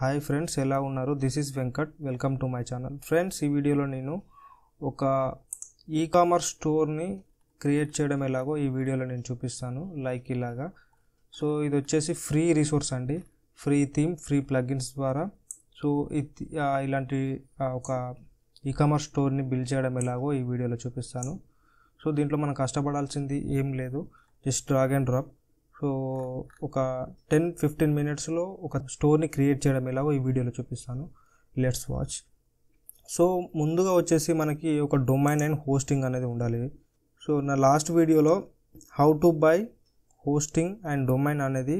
hi friends ఎలా ఉన్నారు this is Venkat welcome to my channel friends ఈ వీడియోలో నేను ఒక ఈ కామర్స్ స్టోర్ని క్రియేట్ చేయడం ఎలాగో ఈ వీడియోలో నేను చూపిస్తాను లైక్ ఇలాగా సో ఇది వచ్చేసి ఫ్రీ రిసోర్స్ అండి ఫ్రీ థీమ్ ఫ్రీ ప్లగిన్స్ ద్వారా సో ఇలాంటి ఒక ఈ కామర్స్ స్టోర్ని బిల్డ్ చేయడం ఎలాగో ఈ వీడియోలో చూపిస్తాను సో దీంట్లో మనం కష్టపడాల్సింది ఏం లేదు just drag and drop so ఒక టెన్ ఫిఫ్టీన్ మినిట్స్లో ఒక స్టోర్ని క్రియేట్ చేయడం ఎలాగో ఈ వీడియోలో చూపిస్తాను లెట్స్ వాచ్ సో ముందుగా వచ్చేసి మనకి ఒక డొమైన్ అండ్ హోస్టింగ్ అనేది ఉండాలి సో నా లాస్ట్ వీడియోలో how to buy hosting and domain అనేది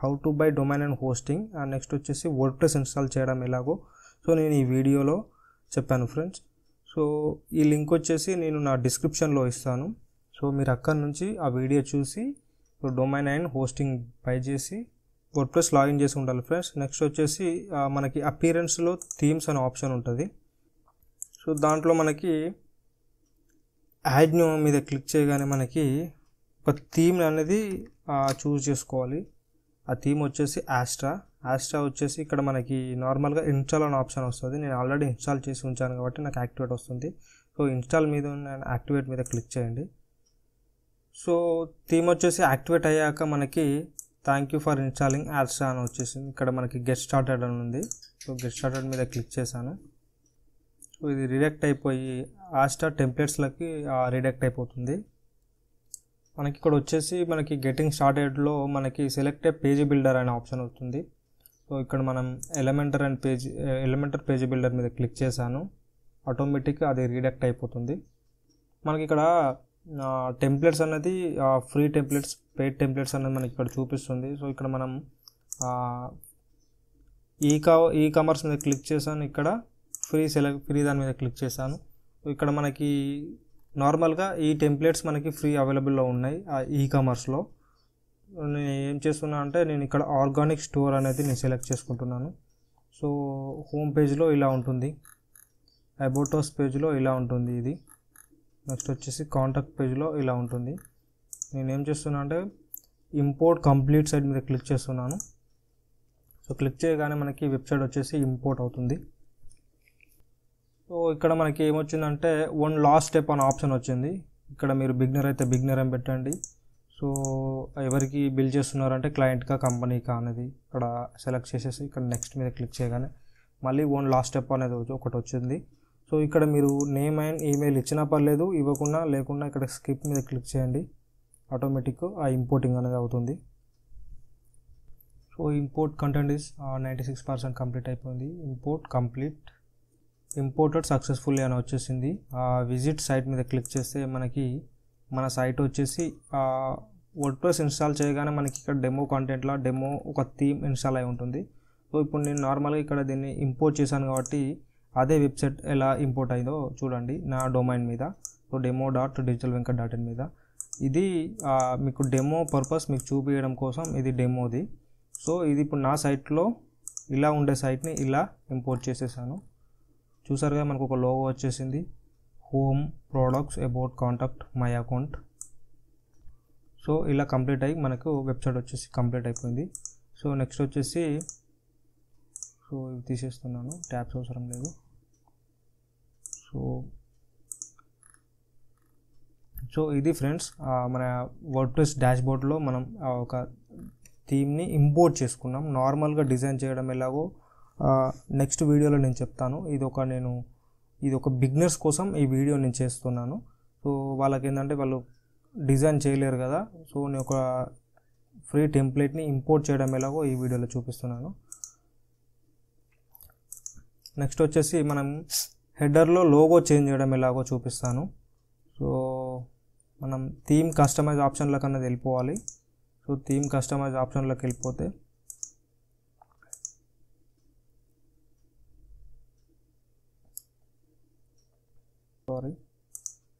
how to buy domain and hosting and next వచ్చేసి వర్డ్ ప్రెస్ ఇన్స్టాల్ చేయడం ఎలాగో సో నేను ఈ వీడియోలో చెప్పాను ఫ్రెండ్స్ సో ఈ లింక్ వచ్చేసి నేను నా డిస్క్రిప్షన్లో ఇస్తాను సో మీరు అక్కడ నుంచి ఆ వీడియో చూసి ఇప్పుడు డొమైన్ అండ్ హోస్టింగ్ పై చేసి వర్డ్ ప్లస్ లాగిన్ చేసి ఉండాలి ఫ్రెండ్స్ నెక్స్ట్ వచ్చేసి మనకి అపీరెన్స్లో థీమ్స్ అనే ఆప్షన్ ఉంటుంది సో దాంట్లో మనకి యాడ్ న్యూ మీద క్లిక్ చేయగానే మనకి ఒక థీమ్ అనేది చూస్ చేసుకోవాలి ఆ థీమ్ వచ్చేసి ఆస్ట్రా యాస్ట్రా వచ్చేసి ఇక్కడ మనకి నార్మల్గా ఇన్స్టాల్ అనే ఆప్షన్ వస్తుంది నేను ఆల్రెడీ ఇన్స్టాల్ చేసి ఉంచాను కాబట్టి నాకు యాక్టివేట్ వస్తుంది సో ఇన్స్టాల్ మీద యాక్టివేట్ మీద క్లిక్ చేయండి సో థీమ్ వచ్చేసి యాక్టివేట్ అయ్యాక మనకి థ్యాంక్ యూ ఫర్ ఇన్స్టాలింగ్ యాడ్స్టా అని వచ్చేసింది ఇక్కడ మనకి గెట్ స్టార్టెడ్ అని ఉంది సో గెట్ స్టార్టెడ్ మీద క్లిక్ చేశాను సో ఇది రిడక్ట్ అయిపోయి ఆస్టా టెంప్లెట్స్లకి రిడక్ట్ అయిపోతుంది మనకి ఇక్కడ వచ్చేసి మనకి గెటింగ్ స్టార్టెడ్లో మనకి సెలెక్ట్ పేజ్ బిల్డర్ అనే ఆప్షన్ వస్తుంది సో ఇక్కడ మనం Elementor and page Elementor page builder మీద క్లిక్ చేశాను ఆటోమేటిక్గా అది రిడక్ట్ అయిపోతుంది మనకి ఇక్కడ టెంప్లెట్స్ అనేది ఫ్రీ టెంప్లెట్స్ పెయిడ్ టెంప్లెట్స్ అనేది మనకి ఇక్కడ చూపిస్తుంది సో ఇక్కడ మనం ఈ కా ఈ కామర్స్ మీద క్లిక్ చేశాను ఇక్కడ ఫ్రీ సెలెక్ట్ ఫ్రీ దాని మీద క్లిక్ చేశాను ఇక్కడ మనకి నార్మల్గా ఈ టెంప్లెట్స్ మనకి ఫ్రీ అవైలబుల్లో ఉన్నాయి ఈ కామర్స్లో నేను ఏం చేస్తున్నా అంటే నేను ఇక్కడ ఆర్గానిక్ స్టోర్ అనేది నేను సెలెక్ట్ చేసుకుంటున్నాను సో హోమ్ పేజ్లో ఇలా ఉంటుంది అబోటోస్ పేజ్లో ఇలా ఉంటుంది ఇది నెక్స్ట్ వచ్చేసి కాంటాక్ట్ పేజ్లో ఇలా ఉంటుంది నేను ఏం చేస్తున్నా అంటే ఇంపోర్ట్ కంప్లీట్ సైడ్ మీద క్లిక్ చేస్తున్నాను సో క్లిక్ చేయగానే మనకి వెబ్సైట్ వచ్చేసి ఇంపోర్ట్ అవుతుంది సో ఇక్కడ మనకి ఏమొచ్చిందంటే వన్ లాస్ట్ స్టెప్ అనే ఆప్షన్ వచ్చింది ఇక్కడ మీరు బిగ్నర్ అయితే బిగ్నర్ అని పెట్టండి సో ఎవరికి బిల్ చేస్తున్నారంటే క్లయింట్గా కంపెనీకా అనేది ఇక్కడ సెలెక్ట్ చేసేసి ఇక్కడ నెక్స్ట్ మీద క్లిక్ చేయగానే మళ్ళీ ఓన్ లాస్ట్ స్టెప్ అనేది ఒకటి వచ్చింది సో ఇక్కడ మీరు నేమ్ అండ్ ఈమెయిల్ ఇచ్చినా పర్లేదు ఇవ్వకుండా లేకుండా ఇక్కడ స్కిప్ మీద క్లిక్ చేయండి ఆటోమేటిక్ ఆ ఇంపోర్టింగ్ అనేది అవుతుంది so import content is ninety six percent complete అయిపోయింది ఇంపోర్ట్ కంప్లీట్ ఇంపోర్టెడ్ సక్సెస్ఫుల్లీ అని వచ్చేసింది ఆ విజిట్ సైట్ మీద క్లిక్ చేస్తే మనకి మన సైట్ వచ్చేసి వర్డ్ ప్లస్ ఇన్స్టాల్ చేయగానే మనకి ఇక్కడ డెమో కంటెంట్లో డెమో ఒక థీమ్ ఇన్స్టాల్ అయి ఉంటుంది సో ఇప్పుడు నేను నార్మల్గా ఇక్కడ దీన్ని ఇంపోర్ట్ చేశాను కాబట్టి అదే వెబ్సైట్ ఎలా ఇంపోర్ట్ అయిందో చూడండి నా డొమైన్ మీద so demo dot digital Venkat dot in మీద ఇది మీకు డెమో పర్పస్ మీకు చూపించడం కోసం ఇది డెమోది సో ఇది ఇప్పుడు నా సైట్లో ఇలా ఉండే సైట్ని ఇలా ఇంపోర్ట్ చేసేసాను చూసారుగా మనకు ఒక లోగో వచ్చేసింది home products about contact my account so ఇలా కంప్లీట్ అయ్యి మనకు వెబ్సైట్ వచ్చేసి కంప్లీట్ అయిపోయింది సో నెక్స్ట్ వచ్చేసి సో ఇవి తీసేస్తున్నాను ట్యాబ్స్ అవసరం లేదు సో సో ఇది ఫ్రెండ్స్ మన వర్డ్ప్రెస్ డాష్బోర్డ్లో మనం ఒక థీమ్ని ఇంపోర్ట్ చేసుకున్నాం నార్మల్గా డిజైన్ చేయడం ఎలాగో నెక్స్ట్ వీడియోలో నేను చెప్తాను ఇది ఒక నేను ఇది ఒక బిగ్నర్స్ కోసం ఈ వీడియో నేను చేస్తున్నాను సో వాళ్ళకి ఏంటంటే వాళ్ళు డిజైన్ చేయలేరు కదా సో నేను ఒక ఫ్రీ టెంప్లెట్ని ఇంపోర్ట్ చేయడం ఎలాగో ఈ వీడియోలో చూపిస్తున్నాను నెక్స్ట్ వచ్చేసి మనం హెడర్లో లోగో చేంజ్ చేయడం ఎలాగో చూపిస్తాను సో మనం థీమ్ కస్టమైజ్ ఆప్షన్ల కన్నా వెళ్ళిపోవాలి సో థీమ్ కస్టమైజ్ ఆప్షన్లకు వెళ్ళిపోతే సారీ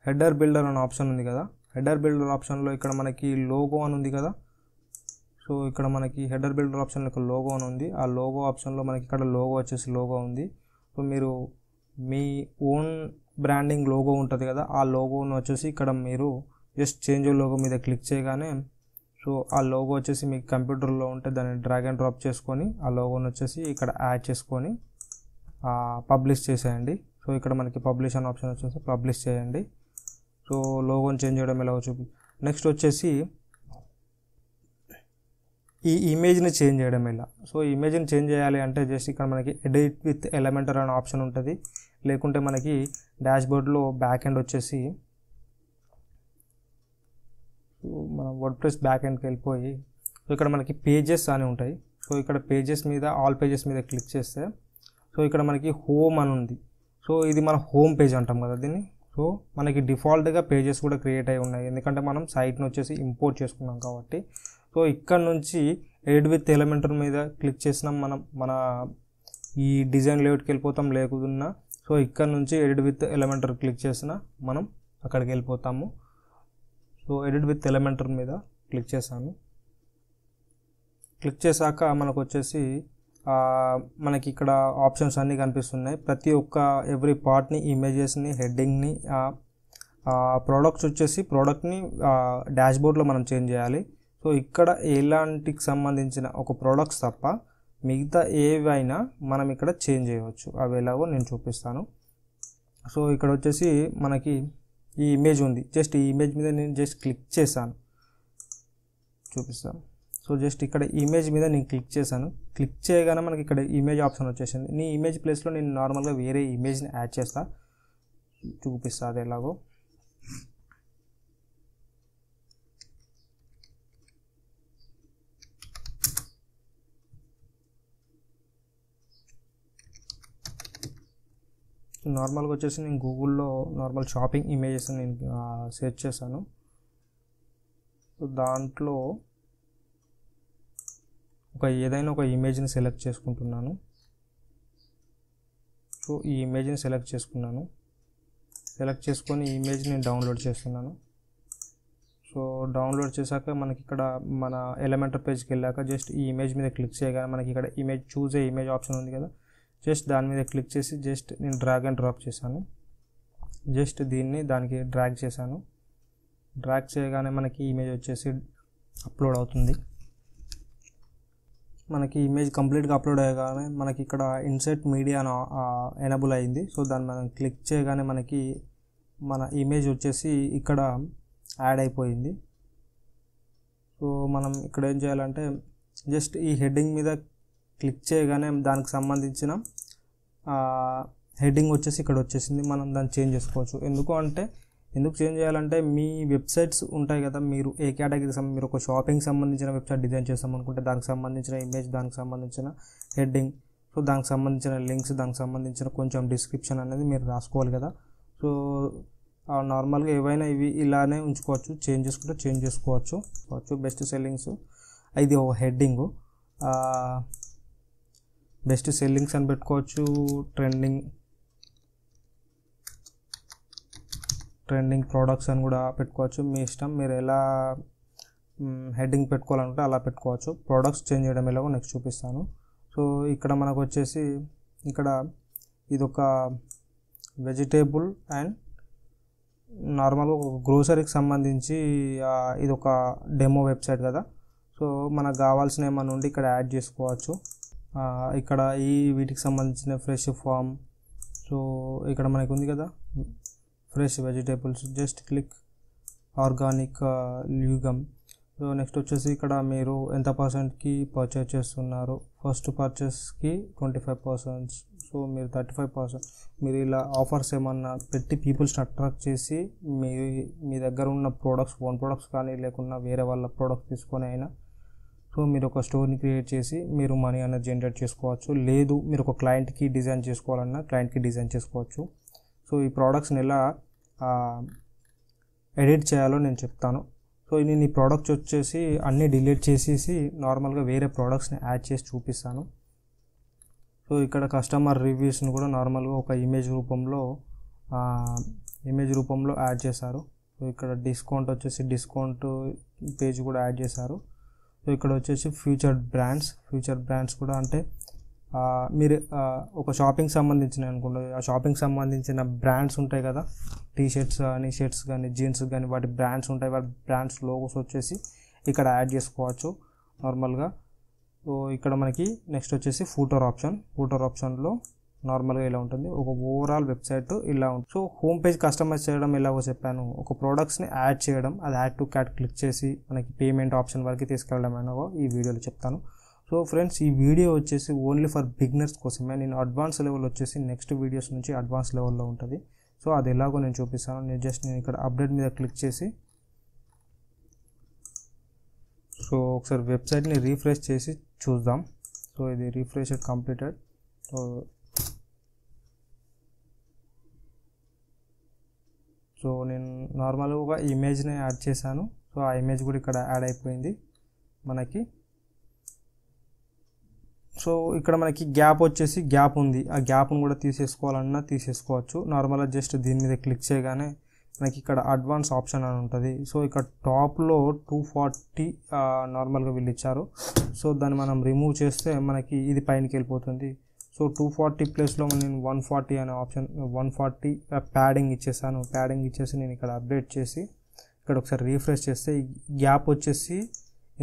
హెడర్ బిల్డర్ అనే ఆప్షన్ ఉంది కదా హెడర్ బిల్డర్ ఆప్షన్లో ఇక్కడ మనకి లోగో అని ఉంది కదా సో ఇక్కడ మనకి హెడర్ బిల్డర్ ఆప్షన్లో లోగో అని ఉంది ఆ లోగో ఆప్షన్లో మనకి ఇక్కడ లోగో వచ్చేసి లోగో ఉంది సో మీరు మీ ఓన్ బ్రాండింగ్ లోగో ఉంటుంది కదా ఆ లోగోను వచ్చేసి ఇక్కడ మీరు జస్ట్ చేంజ్ లోగో మీద క్లిక్ చేయగానే సో ఆ లోగో వచ్చేసి మీ కంప్యూటర్లో ఉంటే దాన్ని డ్రాగ్ అండ్ డ్రాప్ చేసుకొని ఆ లోగోను వచ్చేసి ఇక్కడ యాడ్ చేసుకొని పబ్లిష్ చేసేయండి సో ఇక్కడ మనకి పబ్లిష్ అనే ఆప్షన్ వచ్చేసి పబ్లిష్ చేయండి సో లోగోని చేంజ్ చేయడం ఎలా చూపి నెక్స్ట్ వచ్చేసి ఈ ఇమేజ్ని చేంజ్ చేయడం ఎలా సో ఇమేజ్ని చేంజ్ చేయాలి అంటే జస్ట్ ఇక్కడ మనకి ఎడిట్ విత్ ఎలిమెంటర్ అనే ఆప్షన్ ఉంటుంది లేకుంటే మనకి డాష్బోర్డ్లో బ్యాక్ ఎండ్ వచ్చేసి మనం వర్డ్ ప్లస్ బ్యాక్ ఎండ్కి వెళ్ళిపోయి సో ఇక్కడ మనకి పేజెస్ అని ఉంటాయి సో ఇక్కడ పేజెస్ మీద ఆల్ పేజెస్ మీద క్లిక్ చేస్తే సో ఇక్కడ మనకి హోమ్ అని ఉంది సో ఇది మన హోమ్ పేజ్ అంటాం కదా దీన్ని సో మనకి డిఫాల్ట్గా పేజెస్ కూడా క్రియేట్ అయి ఉన్నాయి ఎందుకంటే మనం సైట్ని వచ్చేసి ఇంపోర్ట్ చేసుకున్నాం కాబట్టి సో ఇక్కడ నుంచి ఎయిడ్ విత్ ఎలిమెంటర్ మీద క్లిక్ చేసినాం మనం మన ఈ డిజైన్ లేఅవుట్కి వెళ్ళిపోతాం లేకున్నా సో ఇక్కడ నుంచి ఎడిట్ విత్ ఎలిమెంటర్ క్లిక్ చేసిన మనం అక్కడికి వెళ్ళిపోతాము సో ఎడిట్ విత్ ఎలిమెంటర్ మీద క్లిక్ చేసాము క్లిక్ చేశాక మనకు వచ్చేసి మనకి ఇక్కడ ఆప్షన్స్ అన్నీ కనిపిస్తున్నాయి ప్రతి ఒక్క ఎవ్రీ పార్ట్ని ఇమేజెస్ని హెడ్డింగ్ని ప్రోడక్ట్స్ వచ్చేసి ప్రోడక్ట్ని డాష్బోర్డ్లో మనం చేంజ్ చేయాలి సో ఇక్కడ ఎలాంటికి సంబంధించిన ఒక ప్రోడక్ట్స్ తప్ప మిగతా ఏవైనా మనం ఇక్కడ చేంజ్ చేయవచ్చు అవి ఎలాగో నేను చూపిస్తాను సో ఇక్కడ వచ్చేసి మనకి ఈ ఇమేజ్ ఉంది జస్ట్ ఈ ఇమేజ్ మీద నేను జస్ట్ క్లిక్ చేశాను చూపిస్తాను సో జస్ట్ ఇక్కడ ఇమేజ్ మీద నేను క్లిక్ చేశాను క్లిక్ చేయగానే మనకి ఇక్కడ ఇమేజ్ ఆప్షన్ వచ్చేసింది నీ ఇమేజ్ ప్లేస్లో నేను నార్మల్గా వేరే ఇమేజ్ని యాడ్ చేస్తా చూపిస్తా అది ఎలాగో నార్మల్గా వచ్చేసి నేను గూగుల్లో నార్మల్ షాపింగ్ ఇమేజెస్ నేను సెర్చ్ చేశాను సో దాంట్లో ఒక ఏదైనా ఒక ఇమేజ్ని సెలెక్ట్ చేసుకుంటున్నాను సో ఈ ఇమేజ్ని సెలెక్ట్ చేసుకున్నాను సెలెక్ట్ చేసుకొని ఇమేజ్ నేను డౌన్లోడ్ చేస్తున్నాను సో డౌన్లోడ్ చేశాక మనకి ఇక్కడ మన ఎలిమెంటర్ పేజ్కి వెళ్ళాక జస్ట్ ఈ ఇమేజ్ మీద క్లిక్ చేయగానే మనకి ఇక్కడ ఇమేజ్ చూసే ఇమేజ్ ఆప్షన్ ఉంది కదా జస్ట్ దాని మీద క్లిక్ చేసి జస్ట్ నేను డ్రాగ్ అండ్ డ్రాప్ చేశాను జస్ట్ దీన్ని దానికి డ్రాగ్ చేశాను డ్రాగ్ చేయగానే మనకి ఇమేజ్ వచ్చేసి అప్లోడ్ అవుతుంది మనకి ఇమేజ్ కంప్లీట్గా అప్లోడ్ అయ్యగానే మనకి ఇక్కడ ఇన్సెట్ మీడియా ఎనబుల్ అయింది సో దాన్ని మనం క్లిక్ చేయగానే మనకి మన ఇమేజ్ వచ్చేసి ఇక్కడ యాడ్ అయిపోయింది సో మనం ఇక్కడ ఏం చేయాలంటే జస్ట్ ఈ హెడ్డింగ్ మీద క్లిక్ చేయగానే దానికి సంబంధించిన హెడ్డింగ్ వచ్చేసి ఇక్కడ వచ్చేసింది మనం దాన్ని చేంజ్ చేసుకోవచ్చు ఎందుకు అంటే ఎందుకు చేంజ్ చేయాలంటే మీ వెబ్సైట్స్ ఉంటాయి కదా మీరు ఏ కేటగిరీకి మీరు ఒక షాపింగ్ సంబంధించిన వెబ్సైట్ డిజైన్ చేస్తామనుకుంటే అనుకుంటే దానికి సంబంధించిన ఇమేజ్ దానికి సంబంధించిన హెడ్డింగ్ సో దానికి సంబంధించిన లింక్స్ దానికి సంబంధించిన కొంచెం డిస్క్రిప్షన్ అనేది మీరు రాసుకోవాలి కదా సో నార్మల్గా ఏవైనా ఇవి ఇలానే ఉంచుకోవచ్చు చేంజ్ చేసుకుంటే చేంజ్ చేసుకోవచ్చు బెస్ట్ సెల్లింగ్స్ ఇది ఒక హెడ్డింగు బెస్ట్ సెల్లింగ్స్ అని పెట్టుకోవచ్చు ట్రెండింగ్ ట్రెండింగ్ ప్రోడక్ట్స్ అని కూడా పెట్టుకోవచ్చు మీ ఇష్టం మీరు ఎలా హెడ్డింగ్ పెట్టుకోవాలంటే అలా పెట్టుకోవచ్చు ప్రోడక్ట్స్ చేంజ్ చేయడం ఎలాగో నెక్స్ట్ చూపిస్తాను సో ఇక్కడ మనకు వచ్చేసి ఇక్కడ ఇదొక వెజిటేబుల్ అండ్ నార్మల్గా ఒక గ్రోసరీకి సంబంధించి ఇది ఒక డెమో వెబ్సైట్ కదా సో మనకు కావాల్సిన ఏమన్నా ఉండి ఇక్కడ యాడ్ చేసుకోవచ్చు ఇక్కడ ఈ వీటికి సంబంధించిన ఫ్రెష్ ఫామ్ సో ఇక్కడ మనకు ఉంది కదా fresh vegetables just click organic legume so next వచ్చేసి ఇక్కడ మీరు ఎంత పర్సెంట్కి పర్చేస్ చేస్తున్నారు ఫస్ట్ పర్చేస్కి ట్వంటీ ఫైవ్ పర్సెంట్ సో మీరు థర్టీ ఫైవ్ పర్సెంట్ మీరు ఇలా ఆఫర్స్ ఏమన్నా పెట్టి పీపుల్స్ని అట్రాక్ట్ చేసి మీ మీ దగ్గర ఉన్న ప్రోడక్ట్స్ ఓన్ ప్రోడక్ట్స్ కానీ లేకున్నా వేరే వాళ్ళ ప్రోడక్ట్స్ తీసుకొని అయినా సో మీరు ఒక స్టోర్ని క్రియేట్ చేసి మీరు మనీ అనేది జనరేట్ చేసుకోవచ్చు లేదు మీరు ఒక క్లయింట్కి డిజైన్ చేసుకోవాలన్నా క్లయింట్కి డిజైన్ చేసుకోవచ్చు సో ఈ ప్రోడక్ట్స్ని ఎలా ఎడిట్ చేయాలో నేను చెప్తాను సో నేను ఈ ప్రోడక్ట్స్ వచ్చేసి అన్నీ డిలీట్ చేసేసి నార్మల్గా వేరే ప్రోడక్ట్స్ని యాడ్ చేసి చూపిస్తాను సో ఇక్కడ కస్టమర్ రివ్యూస్ని కూడా నార్మల్గా ఒక ఇమేజ్ రూపంలో ఇమేజ్ రూపంలో యాడ్ చేశారు సో ఇక్కడ డిస్కౌంట్ వచ్చేసి డిస్కౌంట్ పేజ్ కూడా యాడ్ చేశారు సో ఇక్కడ వచ్చేసి ఫ్యూచర్ బ్రాండ్స్ ఫ్యూచర్ బ్రాండ్స్ కూడా అంటే మీరు ఒక షాపింగ్ సంబంధించిన అనుకోండి ఆ షాపింగ్ సంబంధించిన బ్రాండ్స్ ఉంటాయి కదా టీ షర్ట్స్ కానీ షర్ట్స్ కానీ జీన్స్ కానీ వాటి బ్రాండ్స్ ఉంటాయి వాటి బ్రాండ్స్ లోగోస్ వచ్చేసి ఇక్కడ యాడ్ చేసుకోవచ్చు నార్మల్గా సో ఇక్కడ మనకి నెక్స్ట్ వచ్చేసి ఫూటర్ ఆప్షన్ ఫూటర్ ఆప్షన్లో నార్మల్గా ఇలా ఉంటుంది ఒక ఓవరాల్ వెబ్సైట్ ఇలా ఉంటుంది సో హోమ్ పేజ్ కస్టమైజ్ చేయడం ఎలాగో చెప్పాను ఒక ప్రోడక్ట్స్ని యాడ్ చేయడం అది యాడ్ టు క్యాట్ క్లిక్ చేసి మనకి పేమెంట్ ఆప్షన్ వరకు తీసుకెళ్ళడం అనేవో ఈ వీడియోలో చెప్తాను సో ఫ్రెండ్స్ ఈ వీడియో వచ్చేసి ఓన్లీ ఫర్ బిగినర్స్ కోసమే నేను అడ్వాన్స్ లెవెల్ వచ్చేసి నెక్స్ట్ వీడియోస్ నుంచి అడ్వాన్స్ లెవెల్లో ఉంటుంది సో అది ఎలాగో నేను చూపిస్తాను నేను జస్ట్ నేను ఇక్కడ అప్డేట్ మీద క్లిక్ చేసి సో ఒకసారి వెబ్సైట్ని రీఫ్రెష్ చేసి చూద్దాం సో ఇది రీఫ్రెష్ కంప్లీటెడ్ సో సో నేను నార్మల్గా ఒక ఇమేజ్ని యాడ్ చేశాను సో ఆ ఇమేజ్ కూడా ఇక్కడ యాడ్ అయిపోయింది మనకి సో ఇక్కడ మనకి గ్యాప్ వచ్చేసి గ్యాప్ ఉంది ఆ గ్యాప్ను కూడా తీసేసుకోవాలన్నా తీసేసుకోవచ్చు నార్మల్గా జస్ట్ దీని మీద క్లిక్ చేయగానే మనకి ఇక్కడ అడ్వాన్స్ ఆప్షన్ అని ఉంటుంది సో ఇక్కడ టాప్లో టూ ఫార్టీ నార్మల్గా వీళ్ళు ఇచ్చారు సో దాన్ని మనం రిమూవ్ చేస్తే మనకి ఇది పైనకి వెళ్ళిపోతుంది సో టూ ఫార్టీ ప్లేస్లో నేను వన్ ఫార్టీ అనే ఆప్షన్ వన్ ఫార్టీ ప్యాడింగ్ ఇచ్చేసాను ప్యాడింగ్ ఇచ్చేసి నేను ఇక్కడ అప్డేట్ చేసి ఇక్కడ ఒకసారి రీఫ్రెష్ చేస్తే గ్యాప్ వచ్చేసి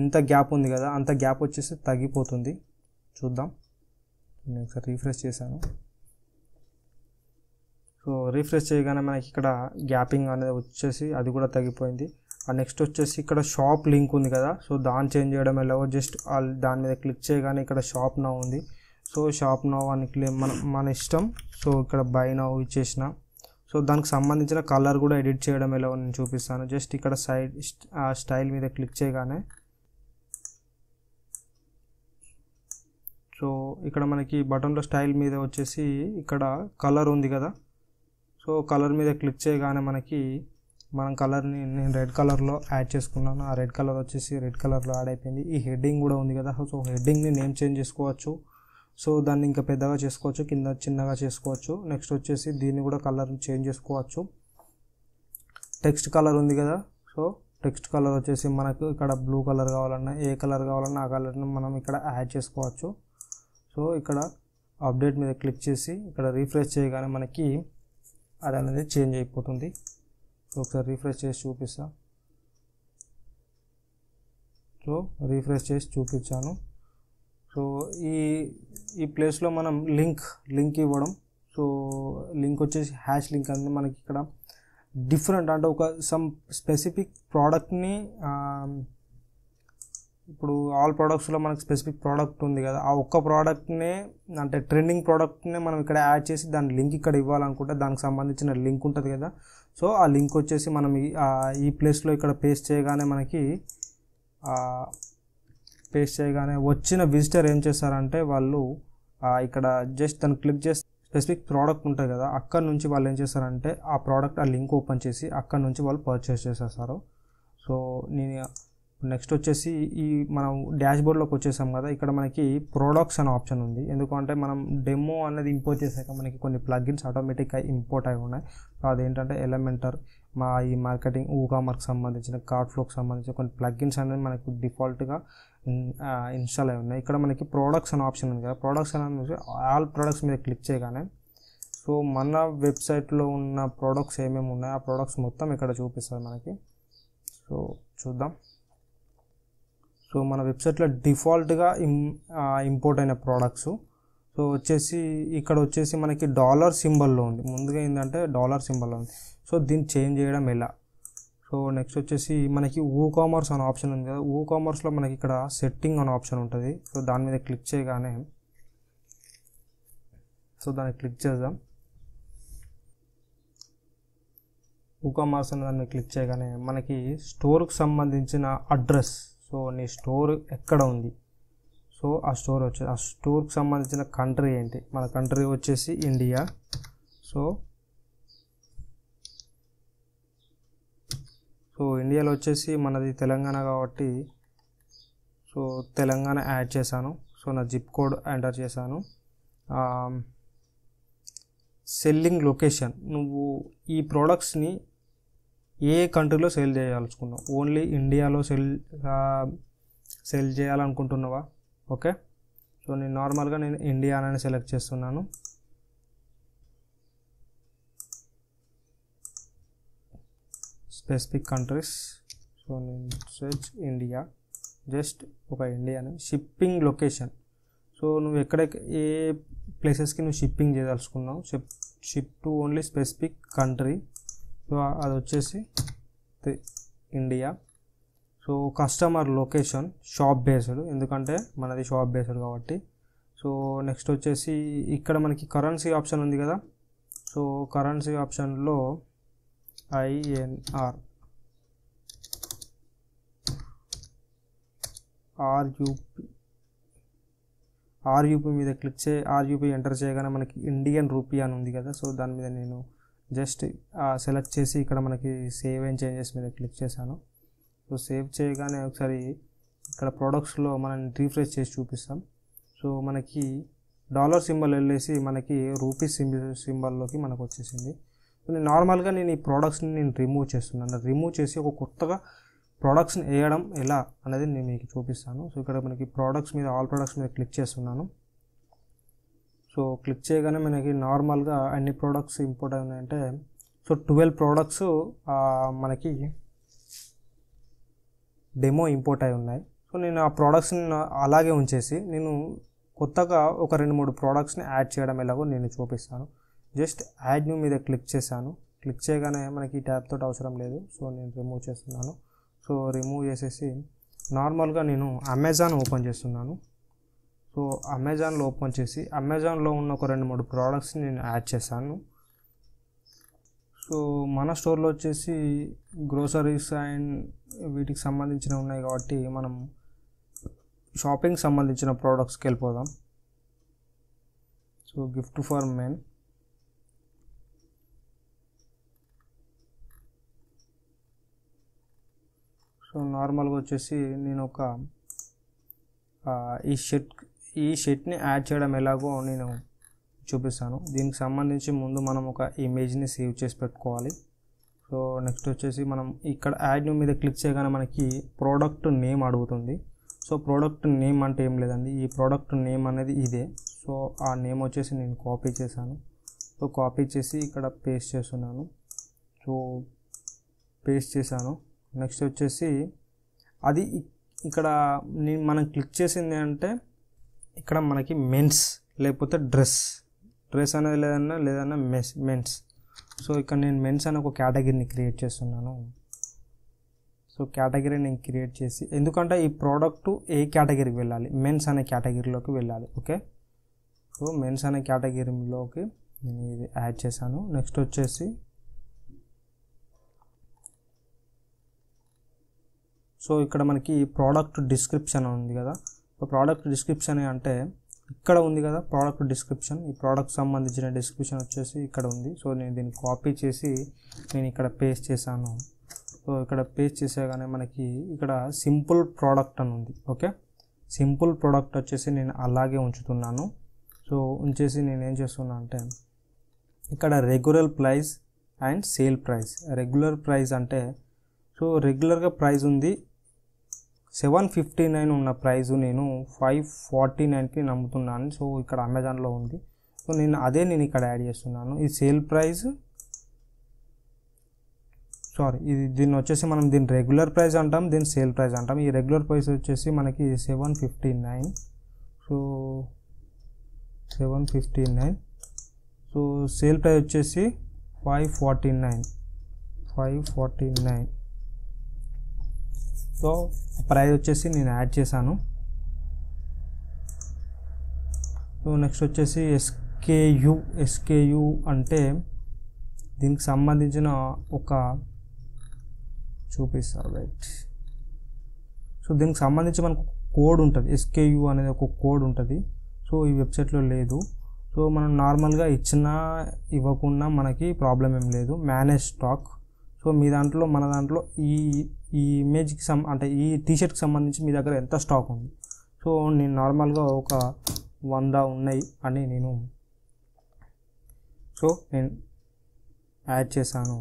ఇంత గ్యాప్ ఉంది కదా అంత గ్యాప్ వచ్చేసి తగ్గిపోతుంది చూద్దాం నేను ఒకసారి రీఫ్రెష్ చేశాను సో రీఫ్రెష్ చేయగానే మనకి ఇక్కడ గ్యాపింగ్ అనేది వచ్చేసి అది కూడా తగ్గిపోయింది నెక్స్ట్ వచ్చేసి ఇక్కడ షాప్ లింక్ ఉంది కదా సో దాన్ని చేంజ్ చేయడం ఎలా జస్ట్ దాని మీద క్లిక్ చేయగానే ఇక్కడ షాప్ నా ఉంది సో షాప్ నో అని క్లెయిమ్ మన మన ఇష్టం సో ఇక్కడ బై నో ఇచ్చేసిన సో దానికి సంబంధించిన కలర్ కూడా ఎడిట్ చేయడం ఎలా నేను చూపిస్తాను జస్ట్ ఇక్కడ సైడ్ ఆ స్టైల్ మీద క్లిక్ చేయగానే సో ఇక్కడ మనకి బటన్లో స్టైల్ మీద వచ్చేసి ఇక్కడ కలర్ ఉంది కదా సో కలర్ మీద క్లిక్ చేయగానే మనకి మనం కలర్ని నేను రెడ్ కలర్లో యాడ్ చేసుకున్నాను ఆ రెడ్ కలర్ వచ్చేసి రెడ్ కలర్లో యాడ్ అయిపోయింది ఈ హెడ్డింగ్ కూడా ఉంది కదా సో హెడ్డింగ్ని నేమ్ చేంజ్ చేసుకోవచ్చు సో దాన్ని ఇంకా పెద్దగా చేసుకోవచ్చు కింద చిన్నగా చేసుకోవచ్చు నెక్స్ట్ వచ్చేసి దీన్ని కూడా కలర్ చేంజ్ చేసుకోవచ్చు టెక్స్ట్ కలర్ ఉంది కదా సో టెక్స్ట్ కలర్ వచ్చేసి మనకు ఇక్కడ బ్లూ కలర్ కావాలన్నా ఏ కలర్ కావాలన్నా ఆ కలర్ని మనం ఇక్కడ యాడ్ చేసుకోవచ్చు సో ఇక్కడ అప్డేట్ మీద క్లిక్ చేసి ఇక్కడ రీఫ్రెష్ చేయగానే మనకి అది అనేది చేంజ్ అయిపోతుంది సో ఒకసారి రీఫ్రెష్ చేసి చూపిస్తా సో రీఫ్రెష్ చేసి చూపించాను సో ఈ ఈ ప్లేస్లో మనం లింక్ లింక్ ఇవ్వడం సో లింక్ వచ్చేసి హ్యాష్ లింక్ అనేది మనకి ఇక్కడ డిఫరెంట్ అంటే ఒక సమ్ స్పెసిఫిక్ ప్రోడక్ట్ని ఇప్పుడు ఆల్ ప్రోడక్ట్స్లో మనకు స్పెసిఫిక్ ప్రోడక్ట్ ఉంది కదా ఆ ఒక్క ప్రోడక్ట్నే అంటే ట్రెండింగ్ ప్రోడక్ట్నే మనం ఇక్కడ యాడ్ చేసి దాని లింక్ ఇక్కడ ఇవ్వాలనుకుంటే దానికి సంబంధించిన లింక్ ఉంటుంది కదా సో ఆ లింక్ వచ్చేసి మనం ఈ ప్లేస్లో ఇక్కడ పేస్ట్ చేయగానే మనకి పేస్ట్ చేయగానే వచ్చిన విజిటర్ ఏం చేస్తారంటే వాళ్ళు ఇక్కడ జస్ట్ దాన్ని క్లిక్ చేసి స్పెసిఫిక్ ప్రోడక్ట్ ఉంటుంది కదా అక్కడ నుంచి వాళ్ళు ఏం చేస్తారంటే ఆ ప్రోడక్ట్ ఆ లింక్ ఓపెన్ చేసి అక్కడ నుంచి వాళ్ళు పర్చేస్ చేసేస్తారు సో నేను నెక్స్ట్ వచ్చేసి ఈ మనం బోర్డ్లోకి వచ్చేసాం కదా ఇక్కడ మనకి ప్రోడక్ట్స్ అనే ఆప్షన్ ఉంది ఎందుకంటే మనం డెమో అనేది ఇంపోర్ట్ చేశాక మనకి కొన్ని ప్లగ్గిన్స్ ఆటోమేటిక్గా ఇంపోర్ట్ అయి ఉన్నాయి సో అదేంటంటే ఎలమెంటర్ మా ఈ మార్కెటింగ్ ఊకామర్కి సంబంధించిన కార్డ్ ఫ్లోకి సంబంధించిన కొన్ని ప్లగ్గిన్స్ అనేది మనకు డిఫాల్ట్గా ఇన్స్టాల్ అయి ఉన్నాయి ఇక్కడ మనకి ప్రోడక్ట్స్ అనే ఆప్షన్ ఉంది కదా ప్రోడక్ట్స్ అనే ఆల్ ప్రోడక్ట్స్ మీద క్లిక్ చేయగానే సో మన వెబ్సైట్లో ఉన్న ప్రోడక్ట్స్ ఏమేమి ఉన్నాయో ఆ ప్రోడక్ట్స్ మొత్తం ఇక్కడ చూపిస్తుంది మనకి సో చూద్దాం సో మన వెబ్సైట్లో డిఫాల్ట్గా ఇం ఇంపోర్ట్ అయిన ప్రోడక్ట్స్ సో వచ్చేసి ఇక్కడ వచ్చేసి మనకి డాలర్ సింబల్లో ఉంది ముందుగా ఏంటంటే డాలర్ సింబల్లో ఉంది సో దీన్ని చేంజ్ చేయడం ఎలా సో నెక్స్ట్ వచ్చేసి మనకి ఊ కామర్స్ అనే ఆప్షన్ ఉంది కదా ఊ కామర్స్లో మనకి ఇక్కడ సెట్టింగ్ అనే ఆప్షన్ ఉంటుంది సో దాని మీద క్లిక్ చేయగానే సో దాన్ని క్లిక్ చేద్దాం ఊ కామర్స్ అనే దాన్ని క్లిక్ చేయగానే మనకి స్టోర్కి సంబంధించిన అడ్రస్ సో నీ స్టోర్ ఎక్కడ ఉంది సో ఆ స్టోర్ వచ్చేసి ఆ స్టోర్కి సంబంధించిన కంట్రీ ఏంటి మన కంట్రీ వచ్చేసి ఇండియా సో సో ఇండియాలో వచ్చేసి మనది తెలంగాణ కాబట్టి సో తెలంగాణ యాడ్ చేశాను సో నా జిప్ కోడ్ ఎంటర్ చేశాను సెల్లింగ్ లొకేషన్ నువ్వు ఈ ప్రోడక్ట్స్ని ఏ కంట్రీలో సేల్ చేయాలనుకున్నావు ఓన్లీ ఇండియాలో సెల్ సెల్ చేయాలనుకుంటున్నావా ఓకే సో నేను నార్మల్గా నేను ఇండియా అని సెలెక్ట్ చేస్తున్నాను స్పెసిఫిక్ కంట్రీస్ సో నేను సెర్చ్ ఇండియా జస్ట్ ఒక ఇండియాని షిప్పింగ్ లొకేషన్ సో నువ్వు ఎక్కడ ఏ ప్లేసెస్కి నువ్వు షిప్పింగ్ చేయదలుచుకున్నావు ship ship to only specific country so అది వచ్చేసి India so customer location shop based ఎందుకంటే మనది షాప్ బేస్డ్ కాబట్టి సో నెక్స్ట్ వచ్చేసి ఇక్కడ మనకి కరెన్సీ ఆప్షన్ ఉంది కదా సో కరెన్సీ ఆప్షన్లో ఐఎన్ఆర్ ఆర్యూపీ ఆర్యూపీ మీద క్లిక్ చే ఆర్యూపీ ఎంటర్ చేయగానే మనకి ఇండియన్ రూపీ అని ఉంది కదా సో దాని మీద నేను జస్ట్ సెలెక్ట్ చేసి ఇక్కడ మనకి సేవ్ అండ్ చేంజెస్ మీద క్లిక్ చేశాను సో సేవ్ చేయగానే ఒకసారి ఇక్కడ ప్రొడక్ట్స్లో మనం రీఫ్రెష్ చేసి చూపిస్తాం సో మనకి డాలర్ సింబల్ వెళ్ళేసి మనకి రూపీస్ సింబల్ సింబల్లోకి మనకు వచ్చేసింది నేను నార్మల్గా నేను ఈ ప్రోడక్ట్స్ని నేను రిమూవ్ చేస్తున్నాను రిమూవ్ చేసి ఒక కొత్తగా ప్రోడక్ట్స్ని వేయడం ఎలా అనేది నేను మీకు చూపిస్తాను సో ఇక్కడ మనకి ప్రోడక్ట్స్ మీద ఆల్ ప్రోడక్ట్స్ మీద క్లిక్ చేస్తున్నాను సో క్లిక్ చేయగానే మనకి నార్మల్గా అన్ని ప్రోడక్ట్స్ ఇంపోర్ట్ అయినాయంటే సో ట్వెల్వ్ ప్రోడక్ట్స్ మనకి డెమో ఇంపోర్ట్ అయి ఉన్నాయి సో నేను ఆ ప్రోడక్ట్స్ని అలాగే ఉంచేసి నేను కొత్తగా ఒక రెండు మూడు ప్రోడక్ట్స్ని యాడ్ చేయడం ఎలాగో నేను చూపిస్తాను జస్ట్ యాడ్ న్యూ మీద క్లిక్ చేశాను క్లిక్ చేయగానే మనకి ట్యాబ్ తోటి అవసరం లేదు సో నేను రిమూవ్ చేస్తున్నాను సో రిమూవ్ చేసేసి నార్మల్గా నేను అమెజాన్ ఓపెన్ చేస్తున్నాను సో అమెజాన్లో ఓపెన్ చేసి అమెజాన్లో ఉన్న ఒక రెండు మూడు ప్రోడక్ట్స్ నేను యాడ్ చేశాను సో మన స్టోర్లో వచ్చేసి గ్రోసరీస్ అండ్ వీటికి సంబంధించినవి ఉన్నాయి కాబట్టి మనం షాపింగ్ సంబంధించిన ప్రోడక్ట్స్కి వెళ్ళిపోదాం so gift for men so నార్మల్గా వచ్చేసి నేను ఒక ఈ షెట్ ఈ షెట్ని యాడ్ చేయడం ఎలాగో నేను చూపిస్తాను దీనికి సంబంధించి ముందు మనం ఒక ఇమేజ్ని సేవ్ చేసి పెట్టుకోవాలి సో నెక్స్ట్ వచ్చేసి మనం ఇక్కడ యాడ్ మీద క్లిక్ చేయగానే మనకి ప్రోడక్ట్ నేమ్ అడుగుతుంది సో ప్రోడక్ట్ నేమ్ అంటే ఏం లేదండి ఈ ప్రోడక్ట్ నేమ్ అనేది ఇదే సో ఆ నేమ్ వచ్చేసి నేను కాపీ చేశాను సో కాపీ చేసి ఇక్కడ పేస్ట్ చేస్తున్నాను సో పేస్ట్ చేశాను నెక్స్ట్ వచ్చేసి అది ఇక్కడ మనం క్లిక్ చేసింది అంటే ఇక్కడ మనకి మెన్స్ లేకపోతే డ్రెస్ డ్రెస్ అనేది లేదన్నా లేదన్నా మెస్ మెన్స్ సో ఇక్కడ నేను మెన్స్ అనే ఒక కేటగిరీని క్రియేట్ చేస్తున్నాను సో కేటగిరీ నేను క్రియేట్ చేసి ఎందుకంటే ఈ ప్రోడక్ట్ ఏ కేటగిరీకి వెళ్ళాలి మెన్స్ అనే కేటగిరీలోకి వెళ్ళాలి ఓకే సో మెన్స్ అనే కేటగిరీలోకి నేను ఇది యాడ్ చేశాను నెక్స్ట్ వచ్చేసి సో ఇక్కడ మనకి ప్రోడక్ట్ డిస్క్రిప్షన్ ఉంది కదా సో ప్రోడక్ట్ డిస్క్రిప్షన్ అంటే ఇక్కడ ఉంది కదా ప్రోడక్ట్ డిస్క్రిప్షన్ ఈ ప్రోడక్ట్ సంబంధించిన డిస్క్రిప్షన్ వచ్చేసి ఇక్కడ ఉంది సో నేను దీన్ని కాపీ చేసి నేను ఇక్కడ పేస్ట్ చేశాను సో ఇక్కడ పేస్ట్ చేసేగానే మనకి ఇక్కడ సింపుల్ ప్రోడక్ట్ అని ఉంది ఓకే సింపుల్ ప్రోడక్ట్ వచ్చేసి నేను అలాగే ఉంచుతున్నాను సో ఉంచేసి నేను ఏం చేస్తున్నా అంటే ఇక్కడ regular price and sale price regular price అంటే సో రెగ్యులర్గా ప్రైస్ ఉంది సెవెన్ ఫిఫ్టీ నైన్ ఉన్న ప్రైస్ నేను ఫైవ్ ఫార్టీ నైన్కి నమ్ముతున్నాను సో ఇక్కడ అమెజాన్లో ఉంది సో నేను అదే నేను ఇక్కడ యాడ్ చేస్తున్నాను ఈ సేల్ ప్రైస్ సారీ ఇది దీన్ని వచ్చేసి మనం దీని రెగ్యులర్ ప్రైస్ అంటాం దీని సేల్ ప్రైస్ అంటాం ఈ రెగ్యులర్ ప్రైస్ వచ్చేసి మనకి seven fifty nine so seven fifty nine so sale price వచ్చేసి five forty nine five forty nine so price వచ్చేసి నేను యాడ్ చేశాను సో నెక్స్ట్ వచ్చేసి ఎస్కేయు ఎస్కేయు అంటే దీనికి సంబంధించిన ఒక చూపిస్తారు రైట్ సో దీనికి సంబంధించి మనకు కోడ్ ఉంటుంది ఎస్కేయు అనేది ఒక కోడ్ ఉంటుంది సో ఈ వెబ్సైట్లో లేదు సో మనం నార్మల్గా ఇచ్చినా ఇవ్వకుండా మనకి ప్రాబ్లం ఏం లేదు మేనేజ్ స్టాక్ సో మీ దాంట్లో మన దాంట్లో ఈ ఈ ఇమేజ్కి సం అంటే ఈ టీషర్ట్కి సంబంధించి మీ దగ్గర ఎంత స్టాక్ ఉంది సో నేను నార్మల్గా ఒక వంద ఉన్నాయి అని నేను సో నేను యాడ్ చేశాను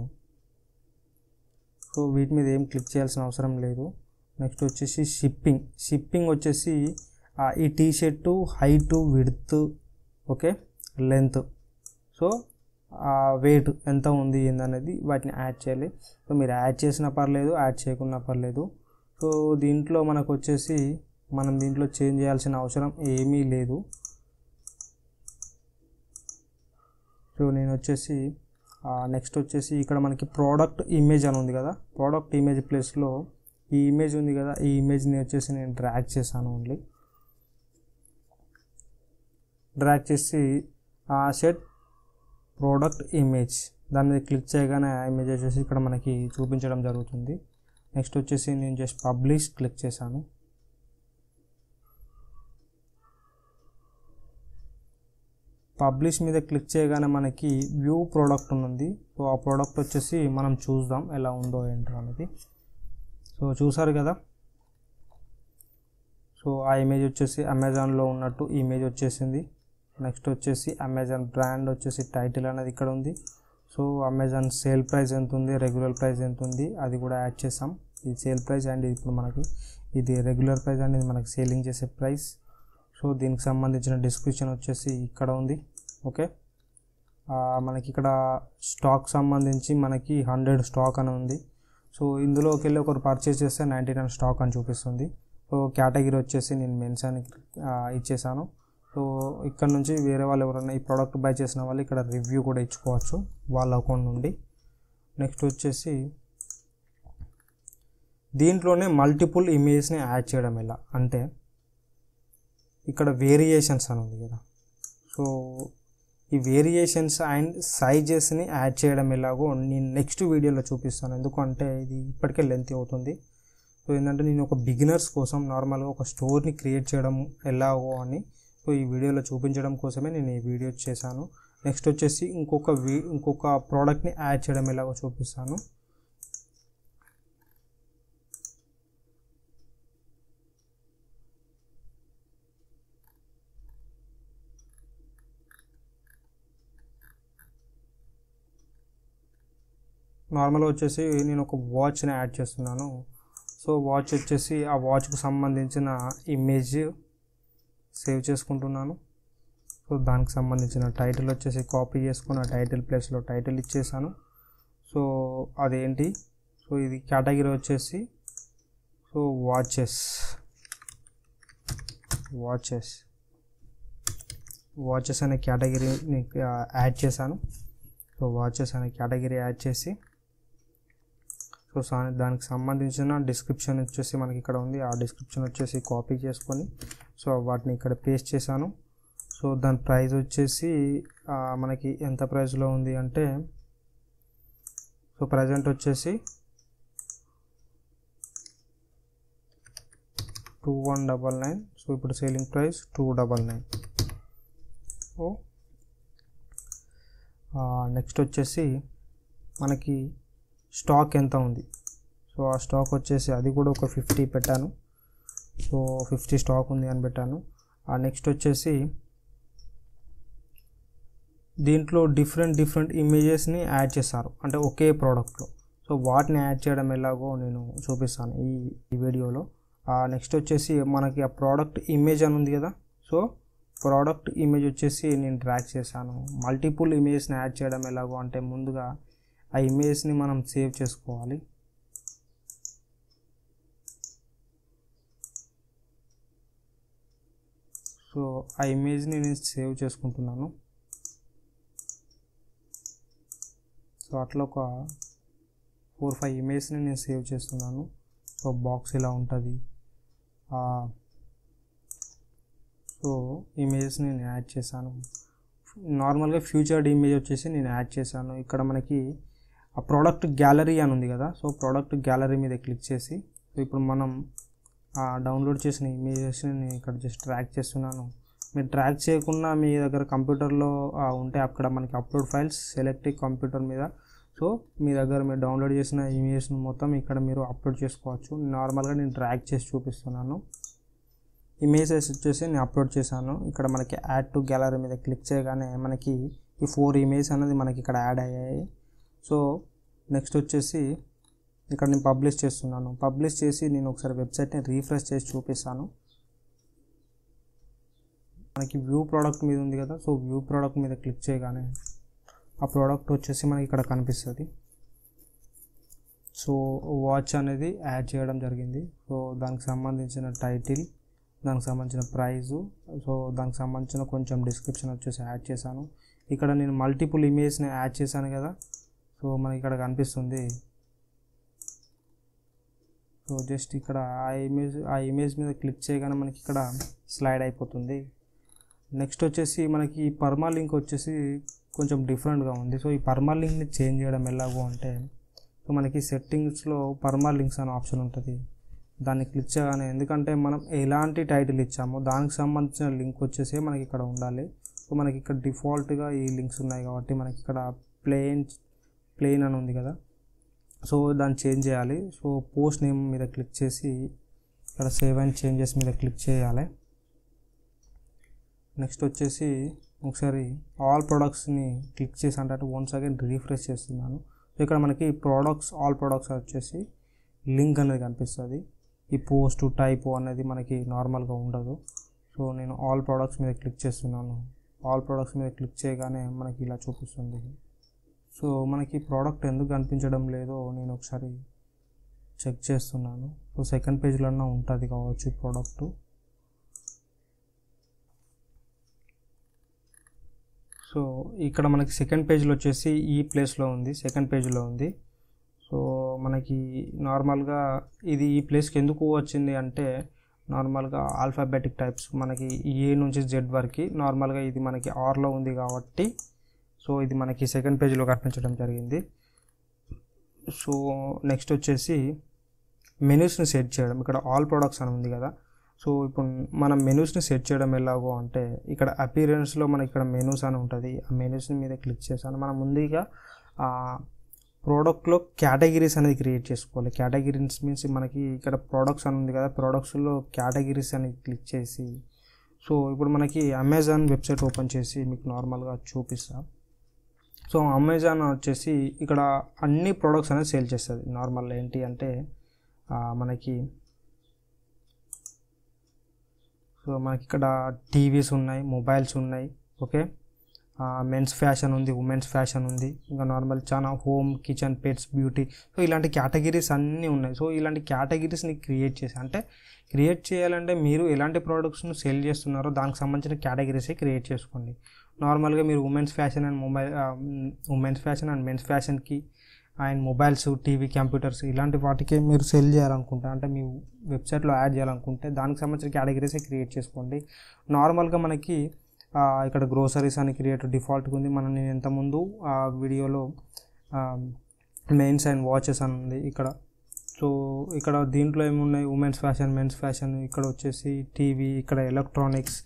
సో వీటి మీద ఏం క్లిక్ చేయాల్సిన అవసరం లేదు నెక్స్ట్ వచ్చేసి షిప్పింగ్ షిప్పింగ్ వచ్చేసి ఈ T shirt height width okay length so weight ఎంత ఉంది ఏందనేది వాటిని యాడ్ చేయాలి సో మీరు యాడ్ చేసినా పర్లేదు యాడ్ చేయకున్నా పర్లేదు సో దీంట్లో మనకు వచ్చేసి మనం దీంట్లో చేంజ్ చేయాల్సిన అవసరం ఏమీ లేదు సో నేను వచ్చేసి నెక్స్ట్ వచ్చేసి ఇక్కడ మనకి ప్రోడక్ట్ ఇమేజ్ అని ఉంది కదా ప్రోడక్ట్ ఇమేజ్ ప్లేస్లో ఈ ఇమేజ్ ఉంది కదా ఈ ఇమేజ్ని వచ్చేసి నేను డ్రాగ్ చేశాను ఓన్లీ డ్రాగ్ చేసి సెట్ ప్రోడక్ట్ ఇమేజ్ దాని మీద క్లిక్ చేయగానే ఆ ఇమేజ్ వచ్చేసి ఇక్కడ మనకి చూపించడం జరుగుతుంది నెక్స్ట్ వచ్చేసి నేను జస్ట్ పబ్లిష్ క్లిక్ చేశాను పబ్లిష్ మీద క్లిక్ చేయగానే మనకి వ్యూ ప్రోడక్ట్ ఉంది సో ఆ ప్రోడక్ట్ వచ్చేసి మనం చూద్దాం ఎలా ఉందో ఏంటో అనేది సో చూసారు కదా సో ఆ ఇమేజ్ వచ్చేసి అమెజాన్లో ఉన్నట్టు ఇమేజ్ వచ్చేసింది నెక్స్ట్ వచ్చేసి అమెజాన్ బ్రాండ్ వచ్చేసి టైటిల్ అనేది ఇక్కడ ఉంది సో అమెజాన్ సేల్ ప్రైస్ ఎంత ఉంది రెగ్యులర్ ప్రైస్ ఎంత ఉంది అది కూడా యాడ్ చేసాం ఇది సేల్ ప్రైస్ అండ్ ఇప్పుడు మనకి ఇది రెగ్యులర్ ప్రైస్ అండ్ ఇది మనకి సేలింగ్ చేసే ప్రైస్ సో దీనికి సంబంధించిన డిస్క్రిప్షన్ వచ్చేసి ఇక్కడ ఉంది ఓకే మనకి ఇక్కడ స్టాక్ సంబంధించి మనకి హండ్రెడ్ స్టాక్ అని ఉంది సో ఇందులోకి వెళ్ళి ఒకరు పర్చేస్ చేస్తే నైంటీ నైన్ స్టాక్ అని చూపిస్తుంది సో కేటగిరీ వచ్చేసి నేను మెన్షన్ ఇచ్చేసాను సో ఇక్కడ నుంచి వేరే వాళ్ళు ఎవరైనా ఈ ప్రోడక్ట్ బై చేసిన వాళ్ళు ఇక్కడ రివ్యూ కూడా ఇచ్చుకోవచ్చు వాళ్ళ అకౌంట్ నుండి నెక్స్ట్ వచ్చేసి దీంట్లోనే మల్టిపుల్ ఇమేజ్ని యాడ్ చేయడం ఎలా అంటే ఇక్కడ వేరియేషన్స్ అని ఉంది కదా సో ఈ వేరియేషన్స్ అండ్ సైజెస్ని యాడ్ చేయడం ఎలాగో నేను నెక్స్ట్ వీడియోలో చూపిస్తాను ఎందుకంటే ఇది ఇప్పటికే లెంత్ అవుతుంది సో ఏంటంటే నేను ఒక బిగినర్స్ కోసం నార్మల్గా ఒక స్టోర్ని క్రియేట్ చేయడం ఎలాగో అని సో ఈ వీడియోలో చూపించడం కోసమే నేను ఈ వీడియో చేశాను నెక్స్ట్ వచ్చేసి ఇంకొక వీ ఇంకొక ప్రోడక్ట్ని యాడ్ చేయడం ఎలాగో చూపిస్తాను నార్మల్ వచ్చేసి నేను ఒక వాచ్ని యాడ్ చేస్తున్నాను సో వాచ్ వచ్చేసి ఆ వాచ్కు సంబంధించిన ఇమేజ్ సేవ్ చేసుకుంటున్నాను సో దానికి సంబంధించిన టైటిల్ వచ్చేసి కాపీ చేసుకుని ఆ టైటిల్ ప్లేస్లో టైటిల్ ఇచ్చేసాను సో అదేంటి సో ఇది కేటగిరీ వచ్చేసి సో వాచెస్ వాచెస్ వాచెస్ అనే కేటగిరీని యాడ్ చేశాను సో వాచెస్ అనే కేటగిరీ యాడ్ చేసి సో దానికి సంబంధించిన డిస్క్రిప్షన్ వచ్చేసి మనకి ఇక్కడ ఉంది ఆ డిస్క్రిప్షన్ వచ్చేసి కాపీ చేసుకొని సో వాటిని ఇక్కడ పేస్ట్ చేశాను సో దాని ప్రైస్ వచ్చేసి మనకి ఎంత ప్రైస్లో ఉంది అంటే సో ప్రజెంట్ వచ్చేసి two one double nine so ఇప్పుడు selling price two double nine so next వచ్చేసి మనకి స్టాక్ ఎంత ఉంది సో ఆ స్టాక్ వచ్చేసి అది కూడా ఒక ఫిఫ్టీ పెట్టాను సో ఫిఫ్టీ స్టాక్ ఉంది అని పెట్టాను ఆ నెక్స్ట్ వచ్చేసి దీంట్లో డిఫరెంట్ డిఫరెంట్ ఇమేజెస్ని యాడ్ చేశారు అంటే ఒకే ప్రోడక్ట్లో సో వాటిని యాడ్ చేయడం ఎలాగో నేను చూపిస్తాను ఈ ఈ వీడియోలో నెక్స్ట్ వచ్చేసి మనకి ఆ ప్రోడక్ట్ ఇమేజ్ అని ఉంది కదా సో ప్రోడక్ట్ ఇమేజ్ వచ్చేసి నేను ట్రాక్ చేశాను మల్టిపుల్ ఇమేజ్ని యాడ్ చేయడం ఎలాగో అంటే ముందుగా ఆ ఇమేజ్ని మనం సేవ్ చేసుకోవాలి సో ఆ ఇమేజ్ని నేను సేవ్ చేసుకుంటున్నాను సో అట్లా ఒక ఫోర్ ఫైవ్ ఇమేజ్ని నేను సేవ్ చేస్తున్నాను సో బాక్స్ ఇలా ఉంటుంది సో ఇమేజెస్ నేను యాడ్ చేశాను నార్మల్గా ఫ్యూచర్డ్ ఇమేజ్ వచ్చేసి నేను యాడ్ చేశాను ఇక్కడ మనకి ఆ ప్రోడక్ట్ గ్యాలరీ అని ఉంది కదా సో ప్రోడక్ట్ గ్యాలరీ మీద క్లిక్ చేసి ఇప్పుడు మనం డౌన్లోడ్ చేసిన ఇమేజెస్ని నేను ఇక్కడ జస్ట్ ట్రాక్ చేస్తున్నాను మీరు ట్రాక్ చేయకుండా మీ దగ్గర కంప్యూటర్లో ఉంటే అక్కడ మనకి అప్లోడ్ ఫైల్స్ సెలెక్ట్ కంప్యూటర్ మీద సో మీ దగ్గర మీరు డౌన్లోడ్ చేసిన ఇమేజ్ను మొత్తం ఇక్కడ మీరు అప్లోడ్ చేసుకోవచ్చు నార్మల్గా నేను ట్రాక్ చేసి చూపిస్తున్నాను ఇమేజెస్ వచ్చేసి నేను అప్లోడ్ చేశాను ఇక్కడ మనకి యాడ్ టు గ్యాలరీ మీద క్లిక్ చేయగానే మనకి ఈ ఫోర్ ఇమేజ్ అనేది మనకి ఇక్కడ యాడ్ అయ్యాయి సో నెక్స్ట్ వచ్చేసి ఇక్కడ నేను పబ్లిష్ చేస్తున్నాను పబ్లిష్ చేసి నేను ఒకసారి వెబ్సైట్ని రీఫ్రెష్ చేసి చూపిస్తాను మనకి వ్యూ ప్రోడక్ట్ మీద ఉంది కదా సో వ్యూ ప్రోడక్ట్ మీద క్లిక్ చేయగానే ఆ ప్రోడక్ట్ వచ్చేసి మనకి ఇక్కడ కనిపిస్తుంది సో వాచ్ అనేది యాడ్ చేయడం జరిగింది సో దానికి సంబంధించిన టైటిల్ దానికి సంబంధించిన ప్రైజు సో దానికి సంబంధించిన కొంచెం డిస్క్రిప్షన్ వచ్చేసి యాడ్ చేశాను ఇక్కడ నేను మల్టిపుల్ ఇమేజ్ని యాడ్ చేశాను కదా సో మనకి ఇక్కడ కనిపిస్తుంది సో జస్ట్ ఇక్కడ ఆ ఇమేజ్ ఆ ఇమేజ్ మీద క్లిక్ చేయగానే మనకి ఇక్కడ స్లైడ్ అయిపోతుంది నెక్స్ట్ వచ్చేసి మనకి ఈ పర్మా లింక్ వచ్చేసి కొంచెం డిఫరెంట్గా ఉంది సో ఈ పర్మా లింక్ని చేంజ్ చేయడం ఎలాగో అంటే సో మనకి సెట్టింగ్స్లో పర్మా లింక్స్ అనే ఆప్షన్ ఉంటుంది దాన్ని క్లిక్ చేయగానే ఎందుకంటే మనం ఎలాంటి టైటిల్ ఇచ్చామో దానికి సంబంధించిన లింక్ వచ్చేసి మనకి ఇక్కడ ఉండాలి సో మనకి ఇక్కడ డిఫాల్ట్గా ఈ లింక్స్ ఉన్నాయి కాబట్టి మనకి ఇక్కడ ప్లేన్ ప్లేన్ అని ఉంది కదా సో దాన్ని చేంజ్ చేయాలి సో పోస్ట్ నేమ్ మీద క్లిక్ చేసి ఇక్కడ సేవ్ అండ్ చేంజెస్ మీద క్లిక్ చేయాలి నెక్స్ట్ వచ్చేసి ఒకసారి ఆల్ ప్రొడక్ట్స్ని క్లిక్ చేసి అంటే వన్స్ అగైన్ రీఫ్రెష్ చేస్తున్నాను సో ఇక్కడ మనకి ప్రోడక్ట్స్ ఆల్ ప్రొడక్ట్స్ వచ్చేసి లింక్ అనేది కనిపిస్తుంది ఈ పోస్ట్ టైపు అనేది మనకి నార్మల్గా ఉండదు సో నేను ఆల్ ప్రొడక్ట్స్ మీద క్లిక్ చేస్తున్నాను ఆల్ ప్రొడక్ట్స్ మీద క్లిక్ చేయగానే మనకి ఇలా చూపిస్తుంది సో మనకి ప్రోడక్ట్ ఎందుకు కనిపించడం లేదో నేను ఒకసారి చెక్ చేస్తున్నాను సో సెకండ్ పేజ్లోనే ఉంటుంది కావచ్చు ప్రోడక్ట్ సో ఇక్కడ మనకి సెకండ్ పేజ్లో వచ్చేసి ఈ ప్లేస్లో ఉంది సెకండ్ పేజ్లో ఉంది సో మనకి నార్మల్గా ఇది ఈ ప్లేస్కి ఎందుకు వచ్చింది అంటే నార్మల్గా ఆల్ఫాబెటిక్ టైప్స్ మనకి ఏ నుంచి జెడ్ వరకు నార్మల్గా ఇది మనకి ఆర్లో ఉంది కాబట్టి సో ఇది మనకి సెకండ్ పేజ్లో కనిపించడం జరిగింది సో నెక్స్ట్ వచ్చేసి మెనూస్ని సెట్ చేయడం ఇక్కడ ఆల్ ప్రొడక్ట్స్ అని ఉంది కదా సో ఇప్పుడు మనం మెనూస్ని సెట్ చేయడం ఎలాగో అంటే ఇక్కడ అపీరెన్స్లో మనకి ఇక్కడ మెనూస్ అని ఉంటుంది ఆ మెనూస్ని మీద క్లిక్ చేశాను మనం ముందుగా ప్రోడక్ట్లో కేటగిరీస్ అనేది క్రియేట్ చేసుకోవాలి కేటగిరీస్ మీన్స్ మనకి ఇక్కడ ప్రోడక్ట్స్ అని ఉంది కదా ప్రోడక్ట్స్లో కేటగిరీస్ అనేది క్లిక్ చేసి సో ఇప్పుడు మనకి అమెజాన్ వెబ్సైట్ ఓపెన్ చేసి మీకు నార్మల్గా చూపిస్తాను సో అమెజాన్ వచ్చేసి ఇక్కడ అన్ని ప్రోడక్ట్స్ అనేది సేల్ చేస్తుంది నార్మల్ ఏంటి అంటే మనకి సో మనకి ఇక్కడ టీవీస్ ఉన్నాయి మొబైల్స్ ఉన్నాయి ఓకే మెన్స్ ఫ్యాషన్ ఉంది ఉమెన్స్ ఫ్యాషన్ ఉంది ఇంకా నార్మల్ చాలా home kitchen pets beauty so ఇలాంటి కేటగిరీస్ అన్నీ ఉన్నాయి సో ఇలాంటి కేటగిరీస్ని క్రియేట్ చేసి అంటే క్రియేట్ చేయాలంటే మీరు ఎలాంటి ప్రోడక్ట్స్ను సేల్ చేస్తున్నారో దానికి సంబంధించిన కేటగిరీసే క్రియేట్ చేసుకోండి నార్మల్గా మీరు women's fashion and mobile women's fashion and men's ఫ్యాషన్కి అండ్ మొబైల్స్ టీవీ కంప్యూటర్స్ ఇలాంటి వాటికే మీరు సెల్ చేయాలనుకుంటే అంటే మీ వెబ్సైట్లో యాడ్ చేయాలనుకుంటే దానికి సంబంధించిన క్యాటగిరీసే క్రియేట్ చేసుకోండి నార్మల్గా మనకి ఇక్కడ గ్రోసరీస్ అని క్రియేట్ డిఫాల్ట్గా ఉంది మనం నేను ఇంతకుముందు ఆ వీడియోలో మెయిన్స్ అండ్ వాచెస్ అని ఉంది ఇక్కడ సో ఇక్కడ దీంట్లో ఏమున్నాయి ఉమెన్స్ ఫ్యాషన్ మెన్స్ ఫ్యాషన్ ఇక్కడ వచ్చేసి టీవీ ఇక్కడ ఎలక్ట్రానిక్స్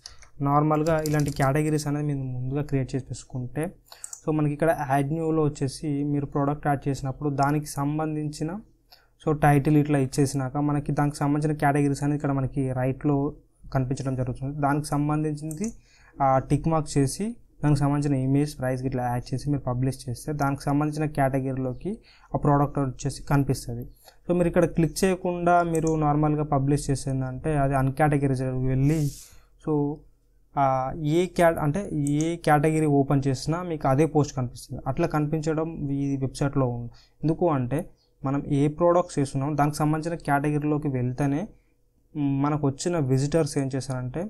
నార్మల్గా ఇలాంటి కేటగిరీస్ అనేది మీరు ముందుగా క్రియేట్ చేసి పెట్టుకుంటే సో మనకి ఇక్కడ యాడ్ న్యూలో వచ్చేసి మీరు ప్రోడక్ట్ యాడ్ చేసినప్పుడు దానికి సంబంధించిన సో టైటిల్ ఇట్లా ఇచ్చేసినాక మనకి దానికి సంబంధించిన కేటగిరీస్ అనేది ఇక్కడ మనకి రైట్లో కనిపించడం జరుగుతుంది దానికి సంబంధించింది టిక్ మార్క్ చేసి దానికి సంబంధించిన ఇమేజ్ ప్రైస్ ఇట్లా యాడ్ చేసి మీరు పబ్లిష్ చేస్తే దానికి సంబంధించిన కేటగిరీలోకి ఆ ప్రోడక్ట్ వచ్చేసి కనిపిస్తుంది సో మీరు ఇక్కడ క్లిక్ చేయకుండా మీరు నార్మల్గా పబ్లిష్ చేసిందంటే అది అన్కేటగిరీస్కి వెళ్ళి సో ఏ క్యా అంటే ఏ కేటగిరీ ఓపెన్ చేసినా మీకు అదే పోస్ట్ కనిపిస్తుంది అట్లా కనిపించడం ఈ వెబ్సైట్లో ఉంది ఎందుకు అంటే మనం ఏ ప్రోడక్ట్స్ చేస్తున్నాం దానికి సంబంధించిన కేటగిరీలోకి వెళ్తేనే మనకు వచ్చిన విజిటర్స్ ఏం చేశారంటే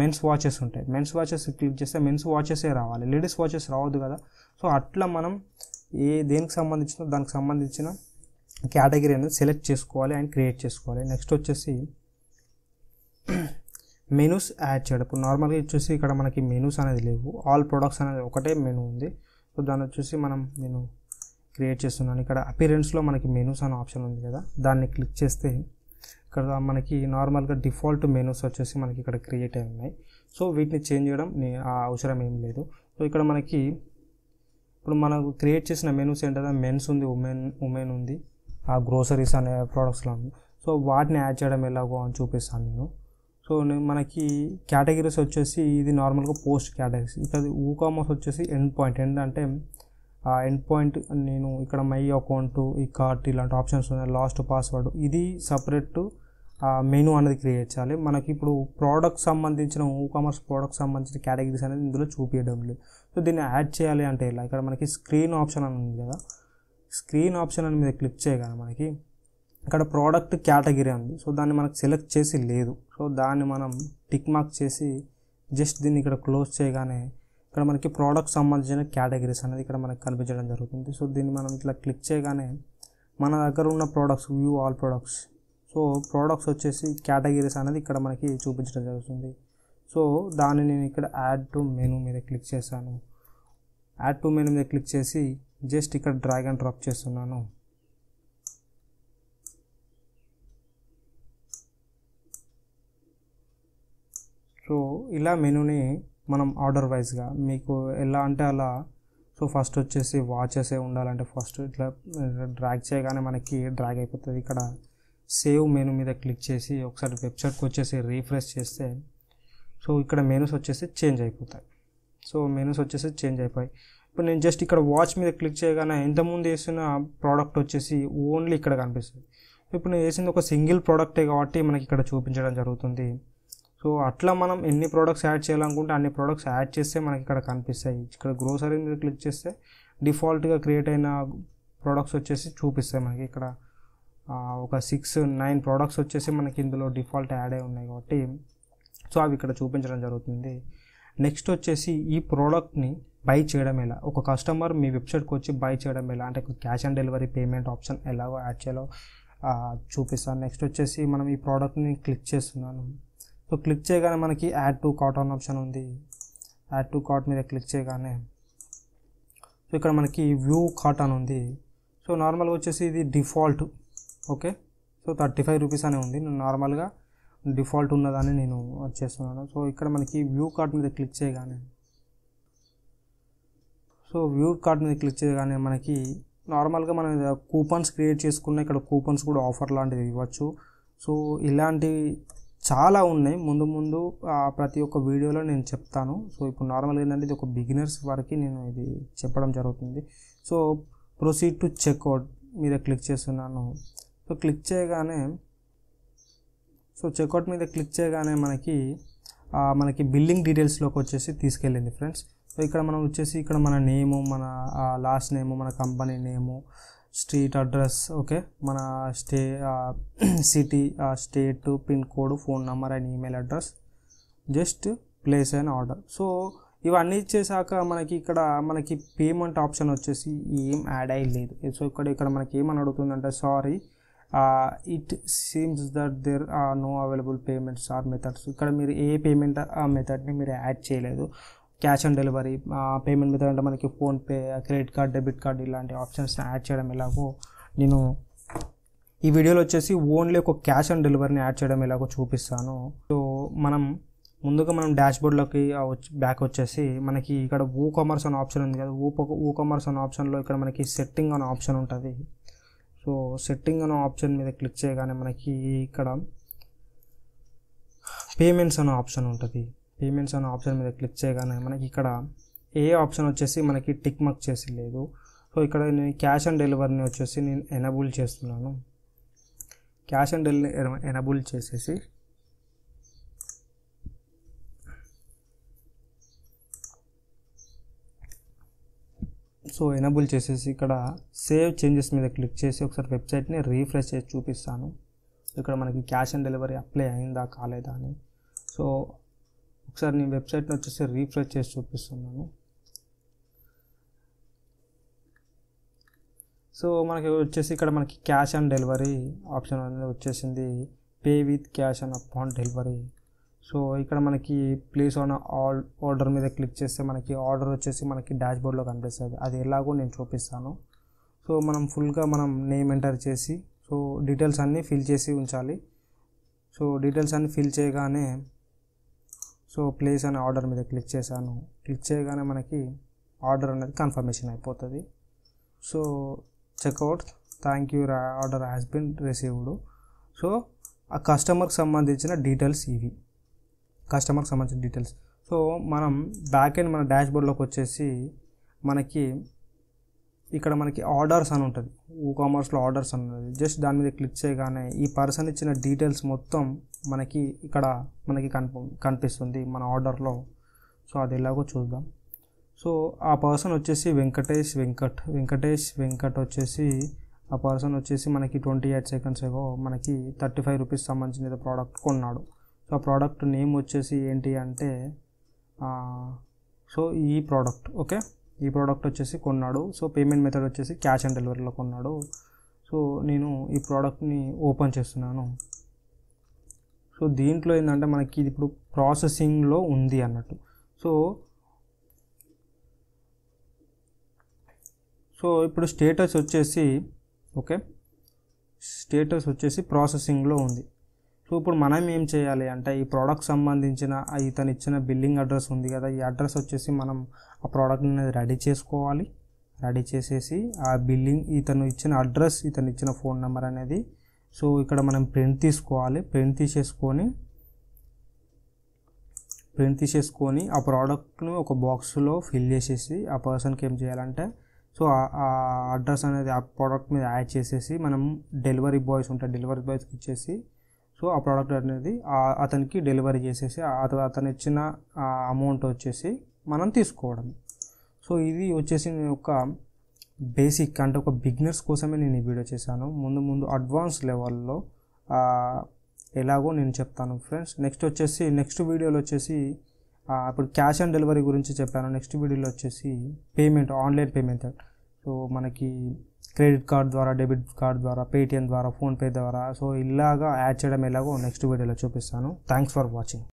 మెన్స్ వాచెస్ ఉంటాయి మెన్స్ వాచెస్ క్లిక్ చేస్తే మెన్స్ వాచెసే రావాలి లేడీస్ వాచెస్ రావద్దు కదా సో అట్లా మనం ఏ దేనికి సంబంధించిన దానికి సంబంధించిన కేటగిరీ అనేది సెలెక్ట్ చేసుకోవాలి అండ్ క్రియేట్ చేసుకోవాలి నెక్స్ట్ వచ్చేసి మెనూస్ యాడ్ చేయడం ఇప్పుడు నార్మల్గా వచ్చేసి ఇక్కడ మనకి మెనూస్ అనేది లేవు ఆల్ ప్రొడక్ట్స్ అనేది ఒకటే మెనూ ఉంది సో దాన్ని వచ్చేసి మనం నేను క్రియేట్ చేస్తున్నాను ఇక్కడ అపీరెన్స్లో మనకి మెనూస్ అనే ఆప్షన్ ఉంది కదా దాన్ని క్లిక్ చేస్తే ఇక్కడ మనకి నార్మల్గా డిఫాల్ట్ మెనూస్ వచ్చేసి మనకి ఇక్కడ క్రియేట్ అయి ఉన్నాయి సో వీటిని చేంజ్ చేయడం అవసరం ఏం లేదు సో ఇక్కడ మనకి ఇప్పుడు మనకు క్రియేట్ చేసిన మెనూస్ ఏంటంటే మెన్స్ ఉంది ఉమెన్ ఉమెన్ ఉంది ఆ గ్రోసరీస్ అనే ప్రోడక్ట్స్లో ఉంది సో వాటిని యాడ్ చేయడం ఎలాగో అని చూపిస్తాను నేను సో మనకి కేటగిరీస్ వచ్చేసి ఇది నార్మల్గా పోస్ట్ కేటగిరీస్ ఇక్కడ ఊ కామర్స్ వచ్చేసి ఎండ్ పాయింట్ ఎండ్ అంటే ఆ ఎండ్ పాయింట్ నేను ఇక్కడ మై అకౌంట్ ఈ కార్ట్ ఇలాంటి ఆప్షన్స్ ఉన్నాయి లాస్ట్ పాస్వర్డ్ ఇది సపరేట్ మెనూ అనేది క్రియేట్ చేయాలి మనకి ఇప్పుడు ప్రోడక్ట్ సంబంధించిన ఈ కామర్స్ ప్రోడక్ట్ సంబంధించిన కేటగిరీస్ అనేది ఇందులో చూపించడం లేదు సో దీన్ని యాడ్ చేయాలి అంటే ఇలా ఇక్కడ మనకి స్క్రీన్ ఆప్షన్ అని ఉంది కదా స్క్రీన్ ఆప్షన్ అని మీద క్లిక్ చేయగల మనకి ఇక్కడ ప్రోడక్ట్ కేటగిరీ ఉంది సో దాన్ని మనకు సెలెక్ట్ చేసి లేదు సో దాన్ని మనం టిక్ మార్క్ చేసి జస్ట్ దీన్ని ఇక్కడ క్లోజ్ చేయగానే ఇక్కడ మనకి ప్రోడక్ట్ సంబంధించిన కేటగిరీస్ అనేది ఇక్కడ మనకి కనిపించడం జరుగుతుంది సో దీన్ని మనం ఇట్లా క్లిక్ చేయగానే మన దగ్గర ఉన్న products view all products so products వచ్చేసి కేటగిరీస్ అనేది ఇక్కడ మనకి చూపించడం జరుగుతుంది సో దాన్ని నేను ఇక్కడ యాడ్ టు మెనూ మీద క్లిక్ చేశాను యాడ్ టు మెనూ మీద క్లిక్ చేసి జస్ట్ ఇక్కడ డ్రాగ్ అండ్ డ్రాప్ చేస్తున్నాను సో ఇలా మెనూని మనం ఆర్డర్ వైజ్గా మీకు ఎలా అంటే అలా సో ఫస్ట్ వచ్చేసి వాచెస్ ఉండాలంటే ఫస్ట్ ఇట్లా డ్రాగ్ చేయగానే మనకి డ్రాగ్ అయిపోతుంది ఇక్కడ సేవ్ మెనూ మీద క్లిక్ చేసి ఒకసారి వెబ్సైట్కి వచ్చేసి రీఫ్రెష్ చేస్తే సో ఇక్కడ మెనూస్ వచ్చేసి చేంజ్ అయిపోతాయి సో మెనూస్ వచ్చేసి చేంజ్ అయిపోయాయి ఇప్పుడు నేను జస్ట్ ఇక్కడ వాచ్ మీద క్లిక్ చేయగానే ఇంతకుముందు వేసిన ప్రోడక్ట్ వచ్చేసి ఓన్లీ ఇక్కడ కనిపిస్తుంది ఇప్పుడు నేను వేసింది ఒక సింగిల్ ప్రోడక్టే కాబట్టి మనకి ఇక్కడ చూపించడం జరుగుతుంది సో అట్లా మనం ఎన్ని ప్రోడక్ట్స్ యాడ్ చేయాలనుకుంటే అన్ని ప్రోడక్ట్స్ యాడ్ చేస్తే మనకి ఇక్కడ కనిపిస్తాయి ఇక్కడ గ్రోసరీ మీద క్లిక్ చేస్తే డిఫాల్ట్గా క్రియేట్ అయిన ప్రోడక్ట్స్ వచ్చేసి చూపిస్తాయి మనకి ఇక్కడ ఒక సిక్స్ నైన్ ప్రోడక్ట్స్ వచ్చేసి మనకి ఇందులో డిఫాల్ట్ యాడ్ అయి ఉన్నాయి కాబట్టి సో అవి ఇక్కడ చూపించడం జరుగుతుంది నెక్స్ట్ వచ్చేసి ఈ ప్రోడక్ట్ని బై చేయడం ఎలా ఒక కస్టమర్ మీ వెబ్సైట్కి వచ్చి బై చేయడం ఎలా అంటే cash on delivery payment option ఎలాగో యాడ్ చేయాలో చూపిస్తాను నెక్స్ట్ వచ్చేసి మనం ఈ ప్రోడక్ట్ని క్లిక్ చేస్తున్నాను సో క్లిక్ చేయగానే మనకి యాడ్ టు కార్ట్ అన్న ఆప్షన్ ఉంది యాడ్ టు కార్ట్ మీద క్లిక్ చేయగానే సో ఇక్కడ మనకి వ్యూ కార్ట్ అని ఉంది సో నార్మల్గా వచ్చేసి ఇది default okay so thirty five rupees అనే ఉంది నేను నార్మల్గా డిఫాల్ట్ ఉన్నదాన్ని నేను చేస్తున్నాను సో ఇక్కడ మనకి వ్యూ కార్ట్ మీద క్లిక్ చేయగానే సో వ్యూ కార్డ్ మీద క్లిక్ చేయగానే మనకి నార్మల్గా మనం కూపన్స్ క్రియేట్ చేసుకున్న ఇక్కడ కూపన్స్ కూడా ఆఫర్ లాంటిది ఇవ్వచ్చు సో ఇలాంటి చాలా ఉన్నాయి ముందు ముందు ప్రతి ఒక్క వీడియోలో నేను చెప్తాను సో ఇప్పుడు నార్మల్గా ఏంటంటే ఇది ఒక బిగినర్స్ వరకు నేను ఇది చెప్పడం జరుగుతుంది సో ప్రొసీడ్ టు చెక్అవుట్ మీద క్లిక్ చేస్తున్నాను సో క్లిక్ చేయగానే సో చెక్అవుట్ మీద క్లిక్ చేయగానే మనకి మనకి బిల్లింగ్ డీటెయిల్స్లోకి వచ్చేసి తీసుకెళ్ళింది ఫ్రెండ్స్ సో ఇక్కడ మనం వచ్చేసి ఇక్కడ మన నేము మన లాస్ట్ నేము మన company name street address okay మన స్టే city state pin code phone number and email address just place and order so ఇవన్నీ ఇచ్చేసాక మనకి ఇక్కడ మనకి పేమెంట్ ఆప్షన్ వచ్చేసి ఏం యాడ్ అయ్యలేదు సో ఇక్కడ ఇక్కడ మనకి ఏమని అడుగుతుందంటే sorry it seems that there are no available payments are methods ఇక్కడ మీరు ఏ పేమెంట్ ఆ మెథడ్ని మీరు యాడ్ చేయలేదు క్యాష్ ఆన్ డెలివరీ పేమెంట్ మీద అంటే మనకి PhonePe credit card debit card ఇలాంటి ఆప్షన్స్ని యాడ్ చేయడం ఎలాగో నేను ఈ వీడియోలో వచ్చేసి ఓన్లీ ఒక క్యాష్ ఆన్ డెలివరీని యాడ్ చేయడం ఎలాగో చూపిస్తాను సో మనం ముందుగా మనం డాష్బోర్డ్లోకి బ్యాక్ వచ్చేసి మనకి ఇక్కడ ఊ కామర్స్ అనే ఆప్షన్ ఉంది కదా ఊ ఊ కామర్స్ అనే ఆప్షన్లో ఇక్కడ మనకి సెట్టింగ్ అనే ఆప్షన్ ఉంటుంది సో సెట్టింగ్ అనే ఆప్షన్ మీద క్లిక్ చేయగానే మనకి ఇక్కడ పేమెంట్స్ అనే ఆప్షన్ ఉంటుంది పేమెంట్స్ అనే ఆప్షన్ మీద క్లిక్ చేయగానే మనకి ఇక్కడ ఏ ఆప్షన్ వచ్చేసి మనకి టిక్ మార్క్ చేసి లేదు సో ఇక్కడ నేను క్యాష్ ఆన్ డెలివరీని వచ్చేసి నేను ఎనబుల్ చేస్తున్నాను క్యాష్ ఆన్ డెలివరీ ఎనబుల్ చేసేసి సో ఎనబుల్ చేసేసి ఇక్కడ సేవ్ చేంజెస్ మీద క్లిక్ చేసి ఒకసారి వెబ్సైట్ని రీఫ్రెష్ చేసి చూపిస్తాను ఇక్కడ మనకి క్యాష్ ఆన్ డెలివరీ అప్లై అయిందా కాలేదా అని సో ఒకసారి నేను వెబ్సైట్ని వచ్చేసి రీఫ్రెష్ చేసి చూపిస్తున్నాను సో మనకి వచ్చేసి ఇక్కడ మనకి క్యాష్ ఆన్ డెలివరీ ఆప్షన్ అనేది వచ్చేసింది pay with cash on upon delivery so ఇక్కడ మనకి ప్లేస్ ఆన్ ఆల్ ఆర్డర్ మీద క్లిక్ చేస్తే మనకి ఆర్డర్ వచ్చేసి మనకి డాష్ బోర్డ్లో కనిపిస్తుంది అది ఎలాగో నేను చూపిస్తాను సో మనం ఫుల్గా మనం నేమ్ ఎంటర్ చేసి సో డీటెయిల్స్ అన్నీ ఫిల్ చేసి ఉంచాలి సో డీటెయిల్స్ అన్నీ ఫిల్ చేయగానే సో ప్లేస్ అనే ఆర్డర్ మీద క్లిక్ చేశాను క్లిక్ చేయగానే మనకి ఆర్డర్ అనేది కన్ఫర్మేషన్ అయిపోతుంది so checkout thank you order has been received so ఆ కస్టమర్కి సంబంధించిన డీటెయిల్స్ ఇవి కస్టమర్కి సంబంధించిన డీటెయిల్స్ సో మనం బ్యాక్ అండ్ మన డాష్బోర్డ్లోకి వచ్చేసి మనకి ఇక్కడ మనకి ఆర్డర్స్ అని ఉంటుంది ఈ కామర్స్లో ఆర్డర్స్ అని ఉంటుంది జస్ట్ దాని మీద క్లిక్ చేయగానే ఈ పర్సన్ ఇచ్చిన డీటెయిల్స్ మొత్తం మనకి ఇక్కడ మనకి కనిపిస్తుంది మన ఆర్డర్లో సో అది ఎలాగో చూద్దాం సో ఆ పర్సన్ వచ్చేసి వెంకటేష్ వెంకట్ వెంకటేష్ వెంకట్ వచ్చేసి ఆ పర్సన్ వచ్చేసి మనకి ట్వంటీ ఎయిట్ సెకండ్స్ ఏగో మనకి థర్టీ ఫైవ్ రూపీస్ సంబంధించిన ఏదో ప్రోడక్ట్ కొన్నాడు సో ఆ ప్రోడక్ట్ నేమ్ వచ్చేసి ఏంటి అంటే సో ఈ ప్రోడక్ట్ ఓకే ఈ ప్రోడక్ట్ వచ్చేసి కొన్నాడు సో పేమెంట్ మెథడ్ వచ్చేసి క్యాష్ ఆన్ డెలివరీలో కొన్నాడు సో నేను ఈ ప్రోడక్ట్ని ఓపెన్ చేస్తున్నాను సో దీంట్లో ఏంటంటే మనకి ఇది ఇప్పుడు ప్రాసెసింగ్లో ఉంది అన్నట్టు సో సో ఇప్పుడు స్టేటస్ వచ్చేసి ఓకే స్టేటస్ వచ్చేసి ప్రాసెసింగ్లో ఉంది సో ఇప్పుడు మనం ఏం చేయాలి అంటే ఈ ప్రోడక్ట్ సంబంధించిన ఇతను ఇచ్చిన బిల్లింగ్ అడ్రస్ ఉంది కదా ఈ అడ్రస్ వచ్చేసి మనం ఆ ప్రోడక్ట్ అనేది రెడీ చేసుకోవాలి రెడీ చేసేసి ఆ బిల్లింగ్ ఇతను ఇచ్చిన అడ్రస్ ఇతను ఇచ్చిన ఫోన్ నెంబర్ అనేది సో ఇక్కడ మనం ప్రింట్ తీసుకోవాలి ప్రింట్ తీసేసుకొని ప్రింట్ తీసేసుకొని ఆ ప్రోడక్ట్ను ఒక బాక్స్లో ఫిల్ చేసేసి ఆ పర్సన్కి ఏం చేయాలంటే సో ఆ అడ్రస్ అనేది ఆ ప్రోడక్ట్ మీద యాడ్ చేసేసి మనం డెలివరీ బాయ్స్ ఉంటాయి డెలివరీ బాయ్స్కి ఇచ్చేసి సో ఆ ప్రోడక్ట్ అనేది అతనికి డెలివరీ చేసేసి అతను ఇచ్చిన అమౌంట్ వచ్చేసి మనం తీసుకోవడం సో ఇది వచ్చేసి నేను ఒక బేసిక్ అంటే ఒక బిగ్నర్స్ కోసమే నేను ఈ వీడియో చేశాను ముందు ముందు అడ్వాన్స్ లెవెల్లో ఎలాగో నేను చెప్తాను ఫ్రెండ్స్ నెక్స్ట్ వచ్చేసి నెక్స్ట్ వీడియోలో వచ్చేసి ఇప్పుడు క్యాష్ ఆన్ డెలివరీ గురించి చెప్పాను నెక్స్ట్ వీడియోలో వచ్చేసి పేమెంట్ ఆన్లైన్ పేమెంట్ సో మనకి క్రెడిట్ కార్డ్ ద్వారా డెబిట్ కార్డ్ ద్వారా పేటిఎం ద్వారా ఫోన్పే ద్వారా సో ఇలాగా యాడ్ చేయడం ఎలాగో నెక్స్ట్ వీడియోలో చూపిస్తాను థ్యాంక్స్ ఫర్ వాచింగ్